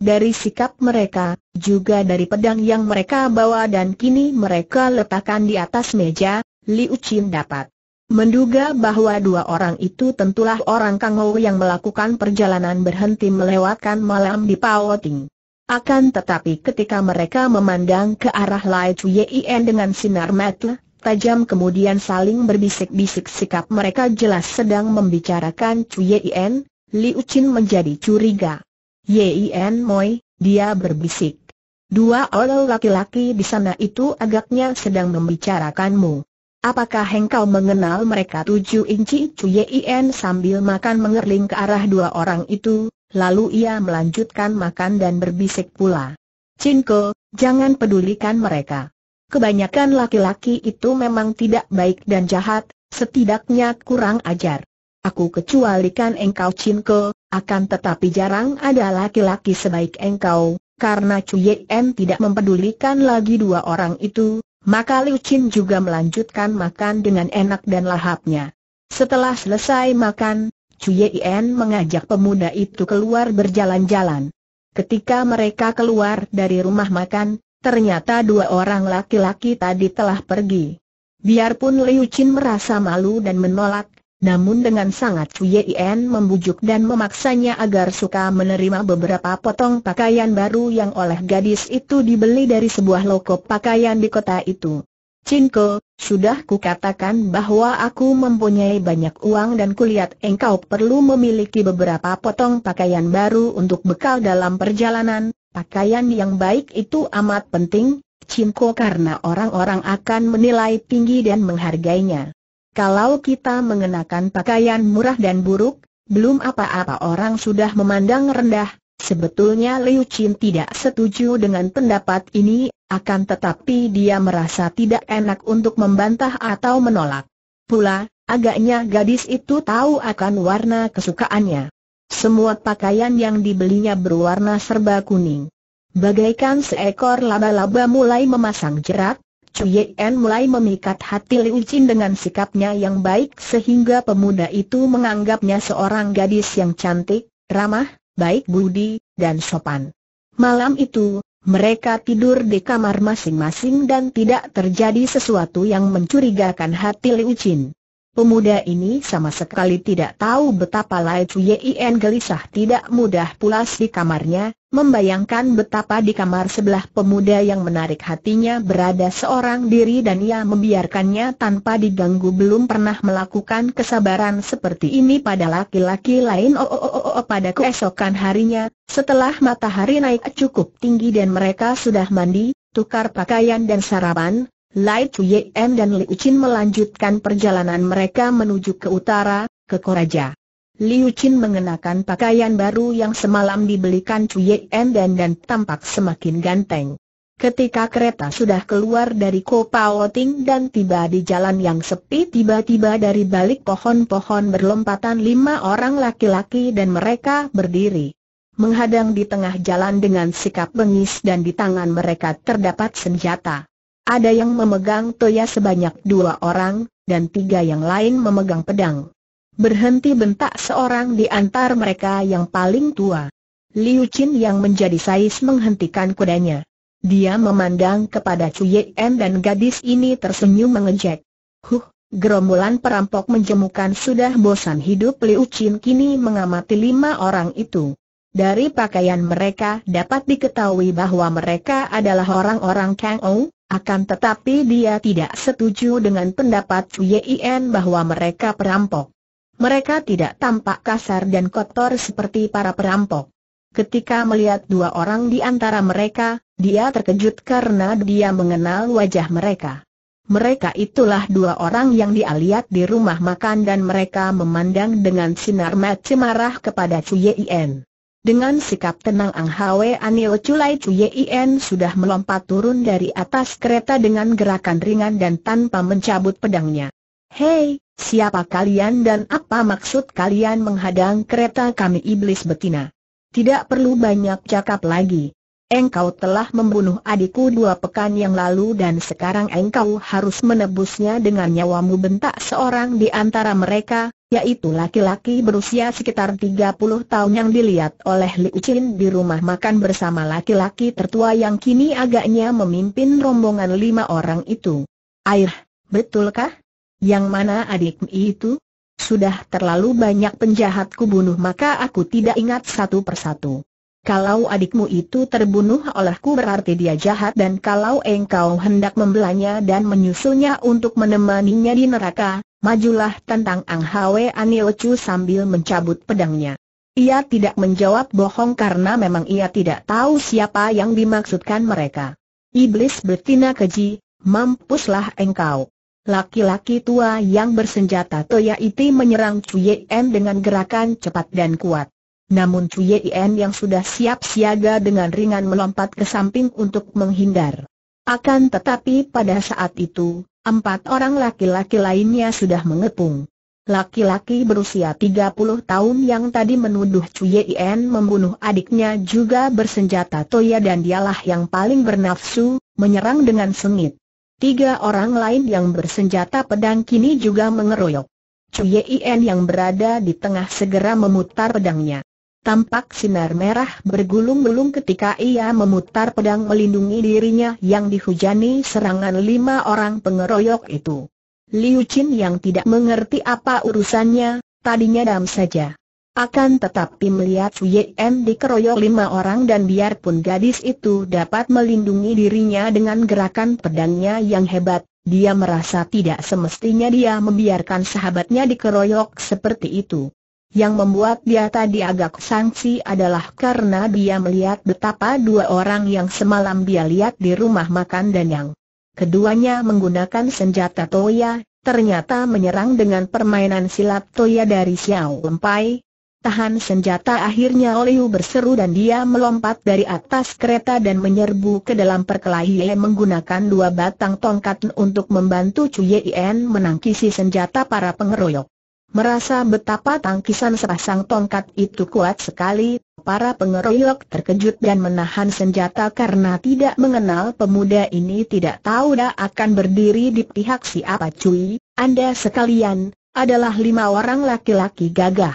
Dari sikap mereka, juga dari pedang yang mereka bawa dan kini mereka letakkan di atas meja, Liu Chin dapat Menduga bahwa dua orang itu tentulah orang Kangou yang melakukan perjalanan berhenti melewatkan malam di Paoting. Akan tetapi ketika mereka memandang ke arah Lai Chuyen dengan sinar mata tajam kemudian saling berbisik-bisik sikap mereka jelas sedang membicarakan Chuyen, Liu Qin menjadi curiga. Yin Moi, dia berbisik. Dua orang laki-laki di sana itu agaknya sedang membicarakanmu. Apakah engkau mengenal mereka tujuh inci Cuyen sambil makan mengerling ke arah dua orang itu, lalu ia melanjutkan makan dan berbisik pula. Cinko, jangan pedulikan mereka. Kebanyakan laki-laki itu memang tidak baik dan jahat, setidaknya kurang ajar. Aku kecualikan engkau Cinko, akan tetapi jarang ada laki-laki sebaik engkau, karena Cuyen tidak mempedulikan lagi dua orang itu, maka Liu Qin juga melanjutkan makan dengan enak dan lahapnya. Setelah selesai makan, Cui Yien mengajak pemuda itu keluar berjalan-jalan. Ketika mereka keluar dari rumah makan, ternyata dua orang laki-laki tadi telah pergi. Biarpun Liu Qin merasa malu dan menolak, namun dengan sangat Cui Yen membujuk dan memaksanya agar suka menerima beberapa potong pakaian baru yang oleh gadis itu dibeli dari sebuah loko pakaian di kota itu. Cinko, sudah kukatakan bahwa aku mempunyai banyak uang dan kulihat engkau perlu memiliki beberapa potong pakaian baru untuk bekal dalam perjalanan, pakaian yang baik itu amat penting, Cinko karena orang-orang akan menilai tinggi dan menghargainya. Kalau kita mengenakan pakaian murah dan buruk, belum apa-apa orang sudah memandang rendah, sebetulnya Liu Qin tidak setuju dengan pendapat ini, akan tetapi dia merasa tidak enak untuk membantah atau menolak. Pula, agaknya gadis itu tahu akan warna kesukaannya. Semua pakaian yang dibelinya berwarna serba kuning. Bagaikan seekor laba-laba mulai memasang jerat, Cuyen mulai memikat hati Liu Chin dengan sikapnya yang baik sehingga pemuda itu menganggapnya seorang gadis yang cantik, ramah, baik budi, dan sopan. Malam itu, mereka tidur di kamar masing-masing dan tidak terjadi sesuatu yang mencurigakan hati Liu Chin. Pemuda ini sama sekali tidak tahu betapa Lai Chuyen gelisah tidak mudah pulas di kamarnya, membayangkan betapa di kamar sebelah pemuda yang menarik hatinya berada seorang diri dan ia membiarkannya tanpa diganggu belum pernah melakukan kesabaran seperti ini pada laki-laki lain oh, oh, oh, oh, oh pada keesokan harinya, setelah matahari naik cukup tinggi dan mereka sudah mandi, tukar pakaian dan sarapan, Lai M dan Liu Qin melanjutkan perjalanan mereka menuju ke utara, ke Koraja. Liu Qin mengenakan pakaian baru yang semalam dibelikan Chuyem dan dan tampak semakin ganteng. Ketika kereta sudah keluar dari Kopaoting dan tiba di jalan yang sepi tiba-tiba dari balik pohon-pohon berlompatan lima orang laki-laki dan mereka berdiri. Menghadang di tengah jalan dengan sikap bengis dan di tangan mereka terdapat senjata. Ada yang memegang toya sebanyak dua orang, dan tiga yang lain memegang pedang. Berhenti bentak seorang di antar mereka yang paling tua. Liu Qin yang menjadi sais menghentikan kudanya. Dia memandang kepada Cui Yen dan gadis ini tersenyum mengejek. Huh, gerombolan perampok menjemukan sudah bosan hidup Liu Qin kini mengamati lima orang itu. Dari pakaian mereka dapat diketahui bahwa mereka adalah orang-orang Kang Ou, akan tetapi dia tidak setuju dengan pendapat Cuyien bahwa mereka perampok. Mereka tidak tampak kasar dan kotor seperti para perampok. Ketika melihat dua orang di antara mereka, dia terkejut karena dia mengenal wajah mereka. Mereka itulah dua orang yang dia lihat di rumah makan dan mereka memandang dengan sinar mata marah kepada Cuyien. Dengan sikap tenang Ang Hwe Anil Chulai Chuyen sudah melompat turun dari atas kereta dengan gerakan ringan dan tanpa mencabut pedangnya. Hei, siapa kalian dan apa maksud kalian menghadang kereta kami iblis betina? Tidak perlu banyak cakap lagi. Engkau telah membunuh adikku dua pekan yang lalu dan sekarang engkau harus menebusnya dengan nyawamu bentak seorang di antara mereka, yaitu laki-laki berusia sekitar 30 tahun yang dilihat oleh Liu Chin di rumah makan bersama laki-laki tertua yang kini agaknya memimpin rombongan lima orang itu. Air, betulkah? Yang mana adikmu itu? Sudah terlalu banyak penjahatku bunuh maka aku tidak ingat satu persatu. Kalau adikmu itu terbunuh olehku berarti dia jahat dan kalau engkau hendak membelanya dan menyusulnya untuk menemaninya di neraka, majulah tentang Ang Hwe Chu sambil mencabut pedangnya. Ia tidak menjawab bohong karena memang ia tidak tahu siapa yang dimaksudkan mereka. Iblis betina keji, mampuslah engkau. Laki-laki tua yang bersenjata Toya Iti menyerang Cuyen dengan gerakan cepat dan kuat. Namun Chuyen yang sudah siap siaga dengan ringan melompat ke samping untuk menghindar. Akan tetapi pada saat itu, empat orang laki-laki lainnya sudah mengepung. Laki-laki berusia 30 tahun yang tadi menuduh Chuyen membunuh adiknya juga bersenjata toya dan dialah yang paling bernafsu, menyerang dengan sengit. Tiga orang lain yang bersenjata pedang kini juga mengeroyok. Chuyen yang berada di tengah segera memutar pedangnya. Tampak sinar merah bergulung-gulung ketika ia memutar pedang melindungi dirinya yang dihujani serangan lima orang pengeroyok itu. Liu Qin yang tidak mengerti apa urusannya, tadinya dam saja. Akan tetapi melihat Yen dikeroyok lima orang dan biarpun gadis itu dapat melindungi dirinya dengan gerakan pedangnya yang hebat, dia merasa tidak semestinya dia membiarkan sahabatnya dikeroyok seperti itu. Yang membuat dia tadi agak sangsi adalah karena dia melihat betapa dua orang yang semalam dia lihat di rumah makan dan yang keduanya menggunakan senjata Toya, ternyata menyerang dengan permainan silat Toya dari Xiao Lempai. Tahan senjata akhirnya Oliu berseru dan dia melompat dari atas kereta dan menyerbu ke dalam perkelahian menggunakan dua batang tongkat untuk membantu Chu Yien menangkisi senjata para pengeroyok. Merasa betapa tangkisan sepasang tongkat itu kuat sekali, para pengeroyok terkejut dan menahan senjata karena tidak mengenal pemuda ini tidak tahu dah akan berdiri di pihak siapa cuy, anda sekalian, adalah lima orang laki-laki gagah.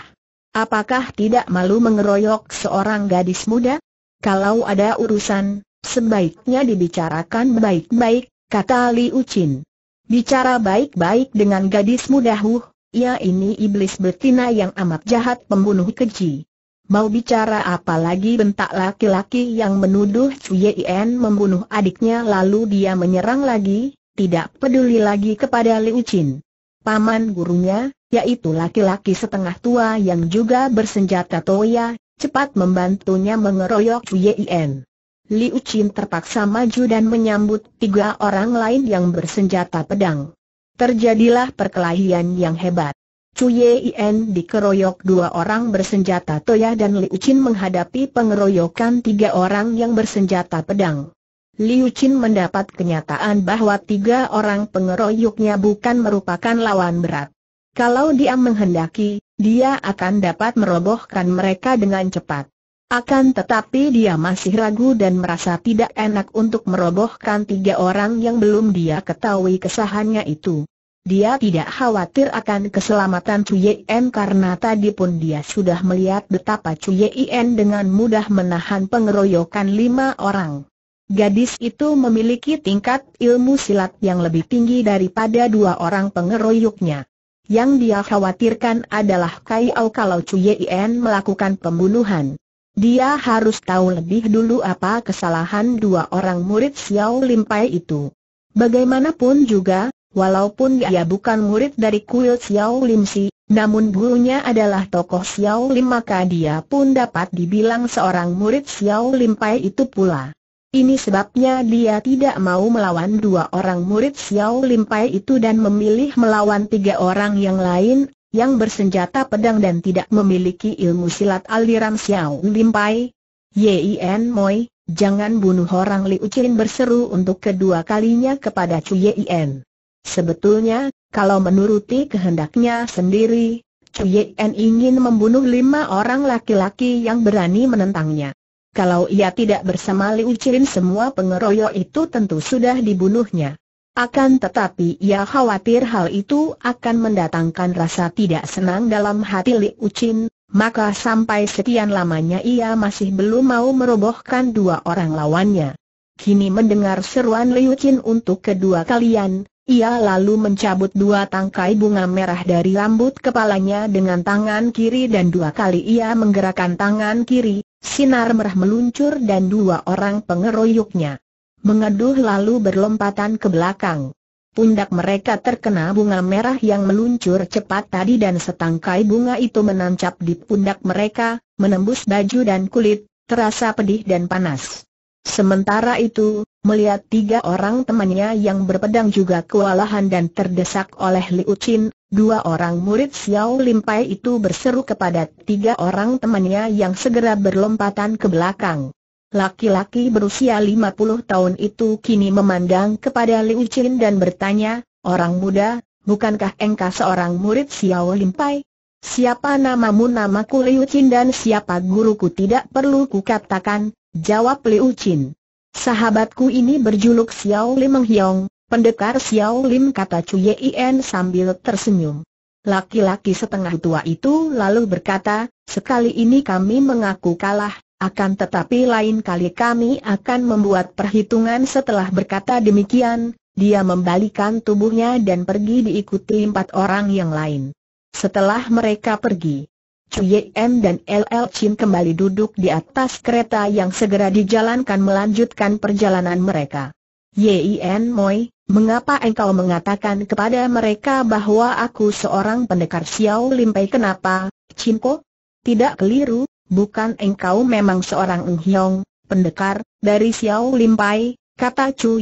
Apakah tidak malu mengeroyok seorang gadis muda? Kalau ada urusan, sebaiknya dibicarakan baik-baik, kata Li Ucin. Bicara baik-baik dengan gadis muda huh, Ya ini iblis betina yang amat jahat pembunuh keji. Mau bicara apa lagi bentak laki-laki yang menuduh Yien membunuh adiknya lalu dia menyerang lagi, tidak peduli lagi kepada Liu Qin. Paman gurunya, yaitu laki-laki setengah tua yang juga bersenjata Toya, cepat membantunya mengeroyok Yien. Liu Qin terpaksa maju dan menyambut tiga orang lain yang bersenjata pedang. Terjadilah perkelahian yang hebat. Cui Yien dikeroyok dua orang bersenjata toya dan Liu Chin menghadapi pengeroyokan tiga orang yang bersenjata pedang. Liu Chin mendapat kenyataan bahwa tiga orang pengeroyoknya bukan merupakan lawan berat. Kalau dia menghendaki, dia akan dapat merobohkan mereka dengan cepat. Akan tetapi dia masih ragu dan merasa tidak enak untuk merobohkan tiga orang yang belum dia ketahui kesahannya itu. Dia tidak khawatir akan keselamatan Cui Yen karena tadi pun dia sudah melihat betapa Cui Yen dengan mudah menahan pengeroyokan lima orang. Gadis itu memiliki tingkat ilmu silat yang lebih tinggi daripada dua orang pengeroyoknya. Yang dia khawatirkan adalah Kai Au kalau Cui Yen melakukan pembunuhan. Dia harus tahu lebih dulu apa kesalahan dua orang murid Xiao Limpai itu. Bagaimanapun juga, Walaupun dia bukan murid dari kuil Xiao Lim Si, namun gurunya adalah tokoh Xiao Lim maka dia pun dapat dibilang seorang murid Xiao Lim Pai itu pula. Ini sebabnya dia tidak mau melawan dua orang murid Xiao Lim Pai itu dan memilih melawan tiga orang yang lain, yang bersenjata pedang dan tidak memiliki ilmu silat aliran Xiao Lim Pai. Yin Moi, jangan bunuh orang Liu berseru untuk kedua kalinya kepada Chu Yin. Sebetulnya, kalau menuruti kehendaknya sendiri, Chu Yen ingin membunuh lima orang laki-laki yang berani menentangnya. Kalau ia tidak bersama Liu semua pengeroyok itu tentu sudah dibunuhnya. Akan tetapi ia khawatir hal itu akan mendatangkan rasa tidak senang dalam hati Liu Qin, maka sampai sekian lamanya ia masih belum mau merobohkan dua orang lawannya. Kini mendengar seruan Liu Qin untuk kedua kalian, ia lalu mencabut dua tangkai bunga merah dari rambut kepalanya dengan tangan kiri dan dua kali ia menggerakkan tangan kiri, sinar merah meluncur dan dua orang pengeroyoknya mengaduh lalu berlompatan ke belakang. Pundak mereka terkena bunga merah yang meluncur cepat tadi dan setangkai bunga itu menancap di pundak mereka, menembus baju dan kulit, terasa pedih dan panas. Sementara itu, melihat tiga orang temannya yang berpedang juga kewalahan dan terdesak oleh Liu Qin, dua orang murid Xiao Limpai itu berseru kepada tiga orang temannya yang segera berlompatan ke belakang. Laki-laki berusia lima puluh tahun itu kini memandang kepada Liu Qin dan bertanya, Orang muda, bukankah engkau seorang murid Xiao Limpai? Siapa namamu namaku Liu Qin dan siapa guruku tidak perlu kukatakan, Jawab Liu Qin. Sahabatku ini berjuluk Xiao Lim Menghiong, pendekar Xiao Lim kata Chu Yien sambil tersenyum. Laki-laki setengah tua itu lalu berkata, sekali ini kami mengaku kalah, akan tetapi lain kali kami akan membuat perhitungan setelah berkata demikian, dia membalikan tubuhnya dan pergi diikuti empat orang yang lain. Setelah mereka pergi, Cuye M dan LL Chin kembali duduk di atas kereta yang segera dijalankan melanjutkan perjalanan mereka. Yin Moi, mengapa engkau mengatakan kepada mereka bahwa aku seorang pendekar Xiao Limpei kenapa, Chinko? Tidak keliru, bukan engkau memang seorang Hyong, pendekar, dari Xiao Limpai, kata Chu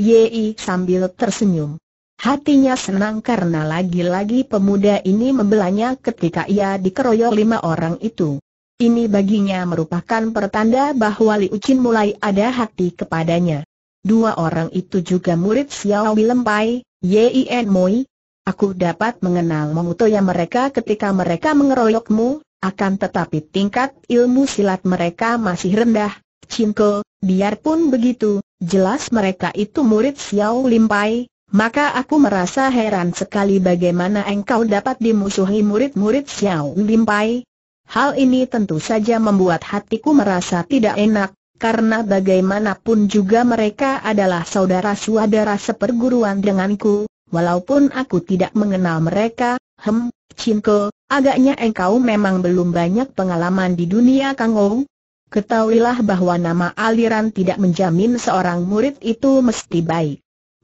sambil tersenyum. Hatinya senang karena lagi-lagi pemuda ini membelanya ketika ia dikeroyok lima orang itu. Ini baginya merupakan pertanda bahwa Liu Qin mulai ada hati kepadanya. Dua orang itu juga murid Xiao Xiaowi Lempai, Yin Moi. Aku dapat mengenal mengutoya mereka ketika mereka mengeroyokmu, akan tetapi tingkat ilmu silat mereka masih rendah. Cinko, biarpun begitu, jelas mereka itu murid Xiao Limpai, maka aku merasa heran sekali bagaimana engkau dapat dimusuhi murid-murid Xiao Limpai. Hal ini tentu saja membuat hatiku merasa tidak enak, karena bagaimanapun juga mereka adalah saudara-saudara seperguruan denganku, walaupun aku tidak mengenal mereka, hem, Cinko, agaknya engkau memang belum banyak pengalaman di dunia Kangou. Ketahuilah bahwa nama aliran tidak menjamin seorang murid itu mesti baik.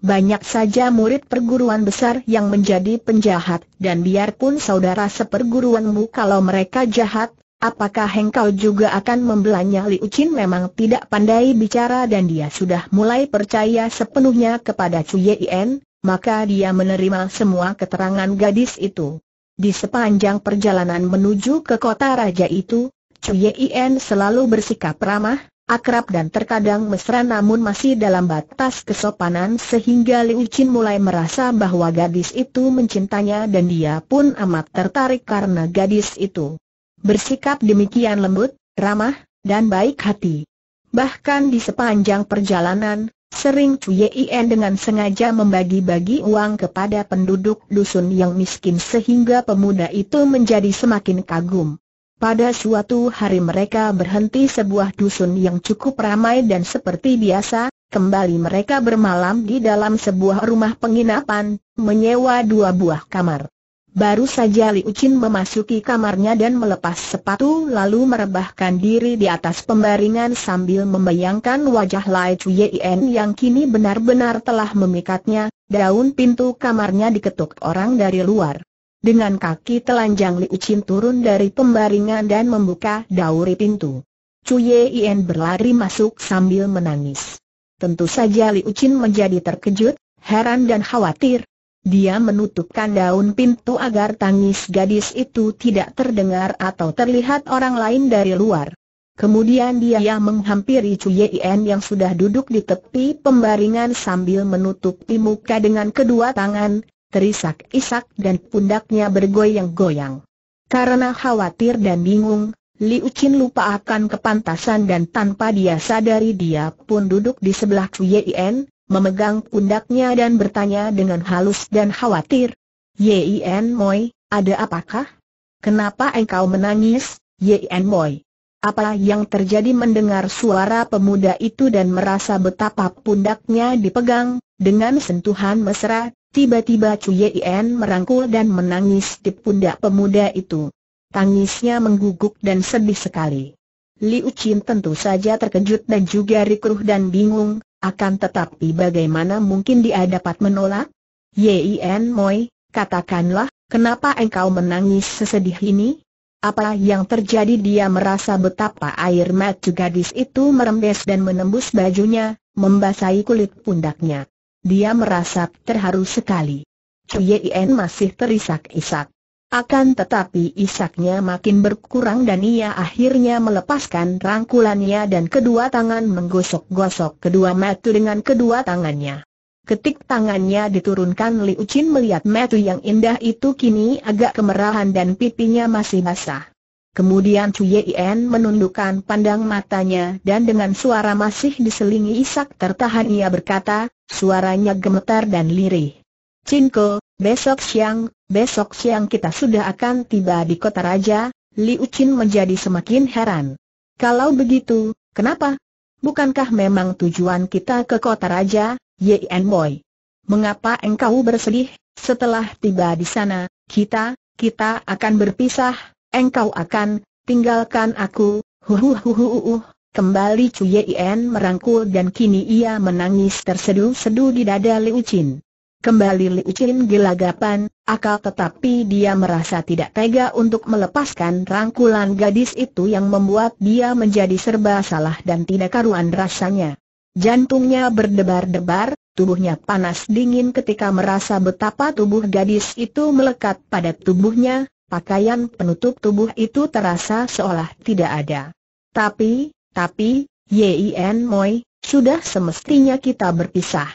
Banyak saja murid perguruan besar yang menjadi penjahat, dan biarpun saudara seperguruanmu kalau mereka jahat, apakah engkau juga akan membelanya Liu Qin memang tidak pandai bicara dan dia sudah mulai percaya sepenuhnya kepada Chu Yien, maka dia menerima semua keterangan gadis itu. Di sepanjang perjalanan menuju ke kota raja itu, Chu Yien selalu bersikap ramah, akrab dan terkadang mesra namun masih dalam batas kesopanan sehingga Liu Qin mulai merasa bahwa gadis itu mencintanya dan dia pun amat tertarik karena gadis itu. Bersikap demikian lembut, ramah, dan baik hati. Bahkan di sepanjang perjalanan, sering Cui Yien dengan sengaja membagi-bagi uang kepada penduduk dusun yang miskin sehingga pemuda itu menjadi semakin kagum. Pada suatu hari mereka berhenti sebuah dusun yang cukup ramai dan seperti biasa, kembali mereka bermalam di dalam sebuah rumah penginapan, menyewa dua buah kamar. Baru saja Liu Chin memasuki kamarnya dan melepas sepatu lalu merebahkan diri di atas pembaringan sambil membayangkan wajah Lai Chuyen yang kini benar-benar telah memikatnya, daun pintu kamarnya diketuk orang dari luar. Dengan kaki telanjang Li Ucin turun dari pembaringan dan membuka dauri pintu. Cuye Ien berlari masuk sambil menangis. Tentu saja Li Ucin menjadi terkejut, heran dan khawatir. Dia menutupkan daun pintu agar tangis gadis itu tidak terdengar atau terlihat orang lain dari luar. Kemudian dia yang menghampiri Cuye Ien yang sudah duduk di tepi pembaringan sambil menutupi muka dengan kedua tangan, terisak-isak dan pundaknya bergoyang-goyang. Karena khawatir dan bingung, Liu Qin lupa akan kepantasan dan tanpa dia sadari dia pun duduk di sebelah Yien, memegang pundaknya dan bertanya dengan halus dan khawatir. Yien Moi, ada apakah? Kenapa engkau menangis, Yien Moi? Apa yang terjadi mendengar suara pemuda itu dan merasa betapa pundaknya dipegang, dengan sentuhan mesra, Tiba-tiba Cui Yien merangkul dan menangis di pundak pemuda itu. Tangisnya mengguguk dan sedih sekali. Liu Qin tentu saja terkejut dan juga rikruh dan bingung, akan tetapi bagaimana mungkin dia dapat menolak? Yien Moi, katakanlah, kenapa engkau menangis sesedih ini? Apa yang terjadi dia merasa betapa air mata gadis itu merembes dan menembus bajunya, membasahi kulit pundaknya. Dia merasa terharu sekali. Cuyien masih terisak-isak. Akan tetapi isaknya makin berkurang dan ia akhirnya melepaskan rangkulannya dan kedua tangan menggosok-gosok kedua metu dengan kedua tangannya. Ketik tangannya diturunkan Li Ucin melihat metu yang indah itu kini agak kemerahan dan pipinya masih basah. Kemudian Yien menundukkan pandang matanya dan dengan suara masih diselingi isak tertahan ia berkata, suaranya gemetar dan lirih. Cinko, besok siang, besok siang kita sudah akan tiba di kota raja, Liu Chin menjadi semakin heran. Kalau begitu, kenapa? Bukankah memang tujuan kita ke kota raja, Yien Boy? Mengapa engkau bersedih? Setelah tiba di sana, kita, kita akan berpisah, engkau akan tinggalkan aku, huhuhuhuhuh, kembali Chu Yien merangkul dan kini ia menangis tersedu-sedu di dada Liu Chin. Kembali Liu Qin gelagapan, akal tetapi dia merasa tidak tega untuk melepaskan rangkulan gadis itu yang membuat dia menjadi serba salah dan tidak karuan rasanya. Jantungnya berdebar-debar, tubuhnya panas dingin ketika merasa betapa tubuh gadis itu melekat pada tubuhnya, pakaian penutup tubuh itu terasa seolah tidak ada. Tapi, tapi, Yin Moi, sudah semestinya kita berpisah.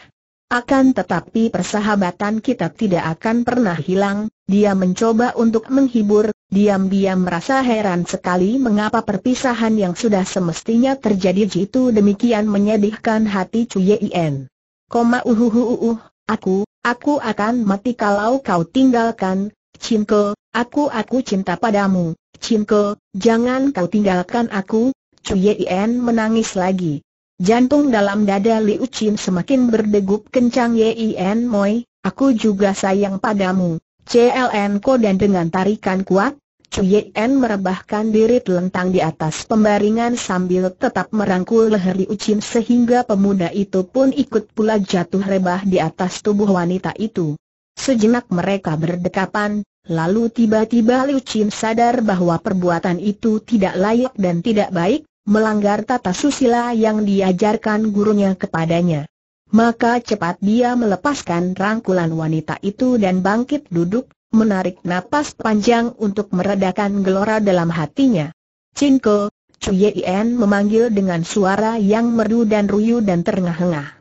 Akan tetapi persahabatan kita tidak akan pernah hilang, dia mencoba untuk menghibur, diam-diam merasa heran sekali mengapa perpisahan yang sudah semestinya terjadi itu demikian menyedihkan hati Cui Yin. Koma uhuhuhuh, aku, aku akan mati kalau kau tinggalkan, Cinko, Aku aku cinta padamu, Cinko, jangan kau tinggalkan aku, Chu Yien menangis lagi. Jantung dalam dada Liu Chin semakin berdegup kencang Yien Moi, aku juga sayang padamu, CLN Ko dan dengan tarikan kuat, Chu Yien merebahkan diri telentang di atas pembaringan sambil tetap merangkul leher Liu Chin sehingga pemuda itu pun ikut pula jatuh rebah di atas tubuh wanita itu. Sejenak mereka berdekapan, Lalu tiba-tiba Liu Chin sadar bahwa perbuatan itu tidak layak dan tidak baik, melanggar tata susila yang diajarkan gurunya kepadanya. Maka cepat dia melepaskan rangkulan wanita itu dan bangkit duduk, menarik napas panjang untuk meredakan gelora dalam hatinya. Cinko, Cuyien memanggil dengan suara yang merdu dan ruyu dan terengah-engah.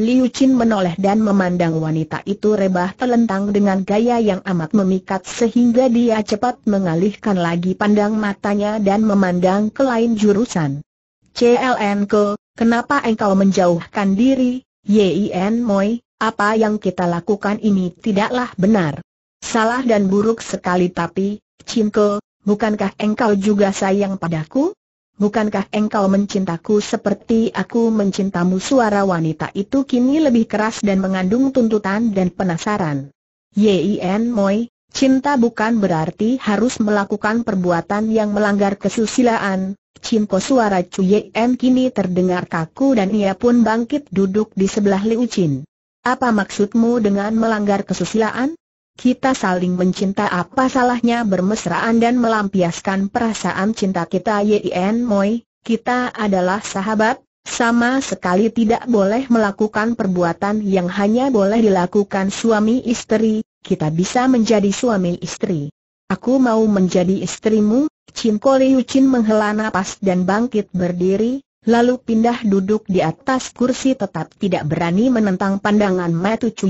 Liu Qin menoleh dan memandang wanita itu rebah telentang dengan gaya yang amat memikat sehingga dia cepat mengalihkan lagi pandang matanya dan memandang ke lain jurusan. CLN Ko, kenapa engkau menjauhkan diri, Yin Moi, apa yang kita lakukan ini tidaklah benar. Salah dan buruk sekali tapi, Ke, bukankah engkau juga sayang padaku? Bukankah engkau mencintaku seperti aku mencintamu suara wanita itu kini lebih keras dan mengandung tuntutan dan penasaran. Yin Moi, cinta bukan berarti harus melakukan perbuatan yang melanggar kesusilaan. Cinco suara Chu Yin kini terdengar kaku dan ia pun bangkit duduk di sebelah Liu Chin. Apa maksudmu dengan melanggar kesusilaan? kita saling mencinta apa salahnya bermesraan dan melampiaskan perasaan cinta kita Yin Moi, kita adalah sahabat, sama sekali tidak boleh melakukan perbuatan yang hanya boleh dilakukan suami istri, kita bisa menjadi suami istri. Aku mau menjadi istrimu, Chin Liu Chin menghela nafas dan bangkit berdiri, lalu pindah duduk di atas kursi tetap tidak berani menentang pandangan Matu Chu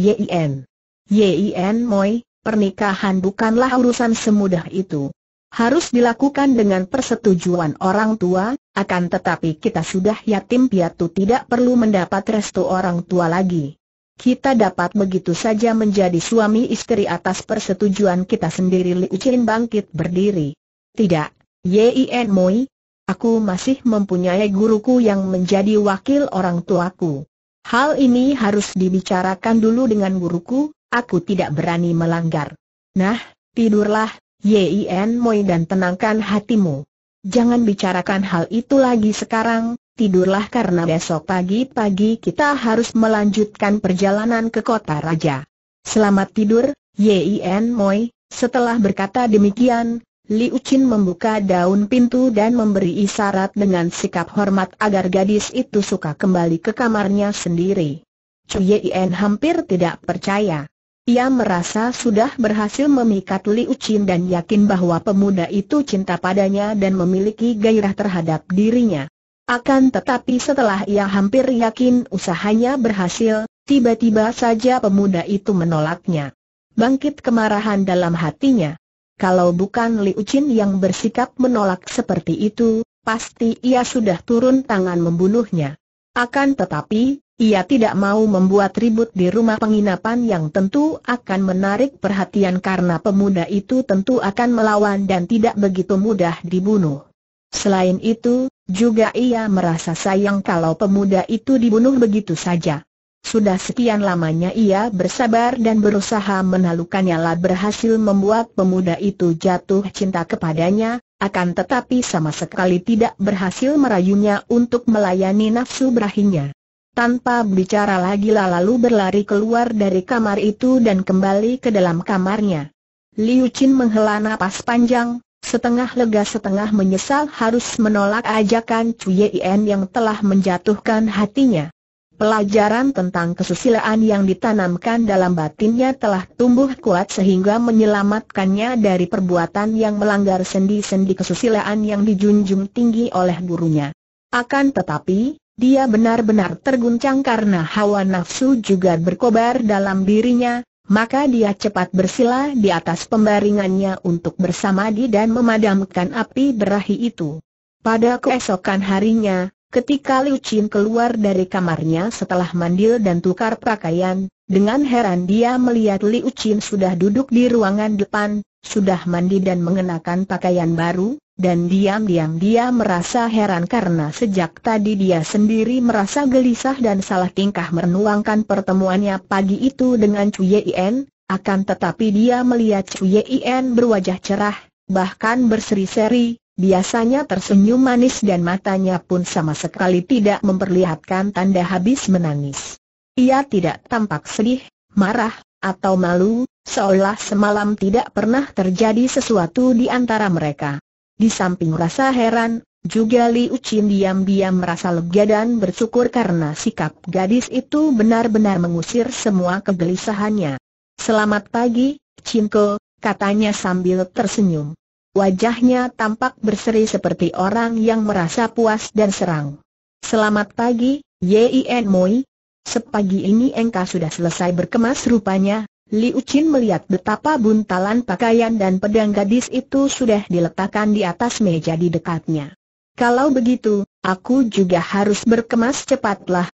Yin Moi, pernikahan bukanlah urusan semudah itu. Harus dilakukan dengan persetujuan orang tua, akan tetapi kita sudah yatim piatu tidak perlu mendapat restu orang tua lagi. Kita dapat begitu saja menjadi suami istri atas persetujuan kita sendiri Liu Qin bangkit berdiri. Tidak, Yin Moi, aku masih mempunyai guruku yang menjadi wakil orang tuaku. Hal ini harus dibicarakan dulu dengan guruku, aku tidak berani melanggar. Nah, tidurlah, Yin Moi dan tenangkan hatimu. Jangan bicarakan hal itu lagi sekarang, tidurlah karena besok pagi-pagi kita harus melanjutkan perjalanan ke kota raja. Selamat tidur, Yin Moi. Setelah berkata demikian, Liu Qin membuka daun pintu dan memberi isyarat dengan sikap hormat agar gadis itu suka kembali ke kamarnya sendiri. Chu Yin hampir tidak percaya. Ia merasa sudah berhasil memikat Liu Qin dan yakin bahwa pemuda itu cinta padanya dan memiliki gairah terhadap dirinya. Akan tetapi setelah ia hampir yakin usahanya berhasil, tiba-tiba saja pemuda itu menolaknya. Bangkit kemarahan dalam hatinya. Kalau bukan Liu Qin yang bersikap menolak seperti itu, pasti ia sudah turun tangan membunuhnya. Akan tetapi, ia tidak mau membuat ribut di rumah penginapan yang tentu akan menarik perhatian karena pemuda itu tentu akan melawan dan tidak begitu mudah dibunuh. Selain itu, juga ia merasa sayang kalau pemuda itu dibunuh begitu saja. Sudah sekian lamanya ia bersabar dan berusaha menalukannya lah berhasil membuat pemuda itu jatuh cinta kepadanya, akan tetapi sama sekali tidak berhasil merayunya untuk melayani nafsu berahinya. Tanpa bicara lagi lalu berlari keluar dari kamar itu dan kembali ke dalam kamarnya. Liu Qin menghela napas panjang, setengah lega setengah menyesal harus menolak ajakan Cui Yen yang telah menjatuhkan hatinya. Pelajaran tentang kesusilaan yang ditanamkan dalam batinnya telah tumbuh kuat sehingga menyelamatkannya dari perbuatan yang melanggar sendi-sendi kesusilaan yang dijunjung tinggi oleh gurunya. Akan tetapi, dia benar-benar terguncang karena hawa nafsu juga berkobar dalam dirinya, maka dia cepat bersila di atas pembaringannya untuk bersamadi dan memadamkan api berahi itu. Pada keesokan harinya, ketika Liu Qin keluar dari kamarnya setelah mandil dan tukar pakaian, dengan heran dia melihat Liu Qin sudah duduk di ruangan depan, sudah mandi dan mengenakan pakaian baru, dan diam-diam dia merasa heran karena sejak tadi dia sendiri merasa gelisah dan salah tingkah menuangkan pertemuannya pagi itu dengan Cui Yen, akan tetapi dia melihat Cui Yen berwajah cerah, bahkan berseri-seri, biasanya tersenyum manis dan matanya pun sama sekali tidak memperlihatkan tanda habis menangis. Ia tidak tampak sedih, marah, atau malu, seolah semalam tidak pernah terjadi sesuatu di antara mereka. Di samping rasa heran, juga Liu Qin diam-diam merasa lega dan bersyukur karena sikap gadis itu benar-benar mengusir semua kegelisahannya. Selamat pagi, Cinko, katanya sambil tersenyum. Wajahnya tampak berseri seperti orang yang merasa puas dan serang. Selamat pagi, Yin Moi, Sepagi ini engkau sudah selesai berkemas rupanya, Liu Qin melihat betapa buntalan pakaian dan pedang gadis itu sudah diletakkan di atas meja di dekatnya. Kalau begitu, aku juga harus berkemas cepatlah,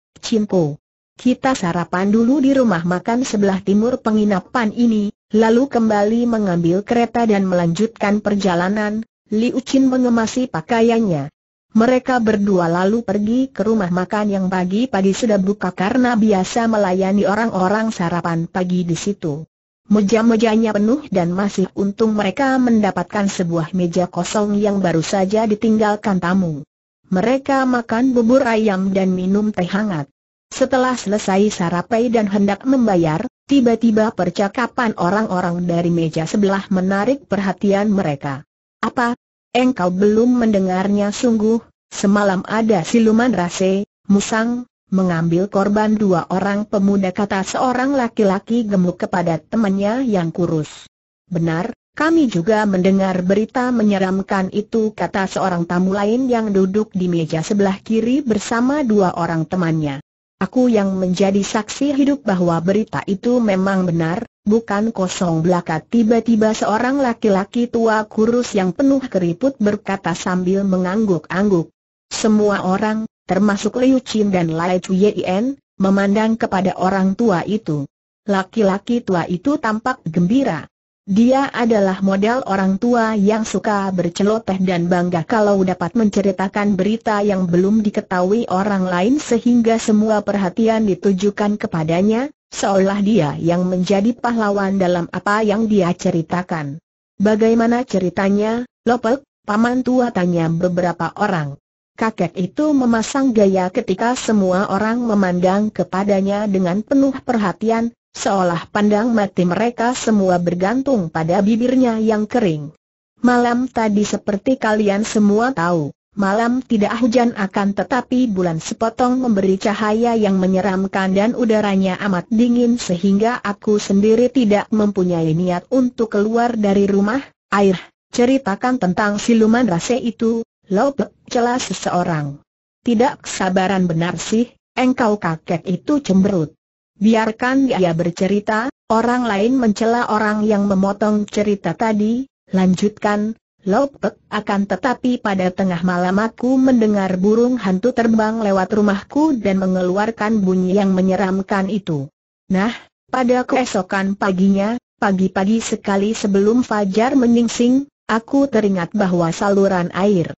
Po. Kita sarapan dulu di rumah makan sebelah timur penginapan ini, lalu kembali mengambil kereta dan melanjutkan perjalanan. Liu Qin mengemasi pakaiannya, mereka berdua lalu pergi ke rumah makan yang pagi-pagi sudah buka karena biasa melayani orang-orang sarapan pagi di situ. Meja-mejanya penuh dan masih untung mereka mendapatkan sebuah meja kosong yang baru saja ditinggalkan tamu. Mereka makan bubur ayam dan minum teh hangat. Setelah selesai sarapan dan hendak membayar, tiba-tiba percakapan orang-orang dari meja sebelah menarik perhatian mereka. Apa, engkau belum mendengarnya sungguh, semalam ada siluman rase, musang, mengambil korban dua orang pemuda kata seorang laki-laki gemuk kepada temannya yang kurus. Benar, kami juga mendengar berita menyeramkan itu kata seorang tamu lain yang duduk di meja sebelah kiri bersama dua orang temannya. Aku yang menjadi saksi hidup bahwa berita itu memang benar, bukan kosong belaka tiba-tiba seorang laki-laki tua kurus yang penuh keriput berkata sambil mengangguk-angguk. Semua orang, termasuk Liu Qin dan Lai Chu Yen, memandang kepada orang tua itu. Laki-laki tua itu tampak gembira. Dia adalah model orang tua yang suka berceloteh dan bangga kalau dapat menceritakan berita yang belum diketahui orang lain sehingga semua perhatian ditujukan kepadanya, seolah dia yang menjadi pahlawan dalam apa yang dia ceritakan. Bagaimana ceritanya, Lopek? Paman tua tanya beberapa orang. Kakek itu memasang gaya ketika semua orang memandang kepadanya dengan penuh perhatian, Seolah pandang mati mereka semua bergantung pada bibirnya yang kering. Malam tadi seperti kalian semua tahu, malam tidak hujan akan tetapi bulan sepotong memberi cahaya yang menyeramkan dan udaranya amat dingin sehingga aku sendiri tidak mempunyai niat untuk keluar dari rumah. Air, ceritakan tentang siluman rase itu, lope celah seseorang. Tidak kesabaran benar sih, engkau kakek itu cemberut. Biarkan dia bercerita, orang lain mencela orang yang memotong cerita tadi, lanjutkan, Lopek akan tetapi pada tengah malam aku mendengar burung hantu terbang lewat rumahku dan mengeluarkan bunyi yang menyeramkan itu. Nah, pada keesokan paginya, pagi-pagi sekali sebelum fajar meningsing aku teringat bahwa saluran air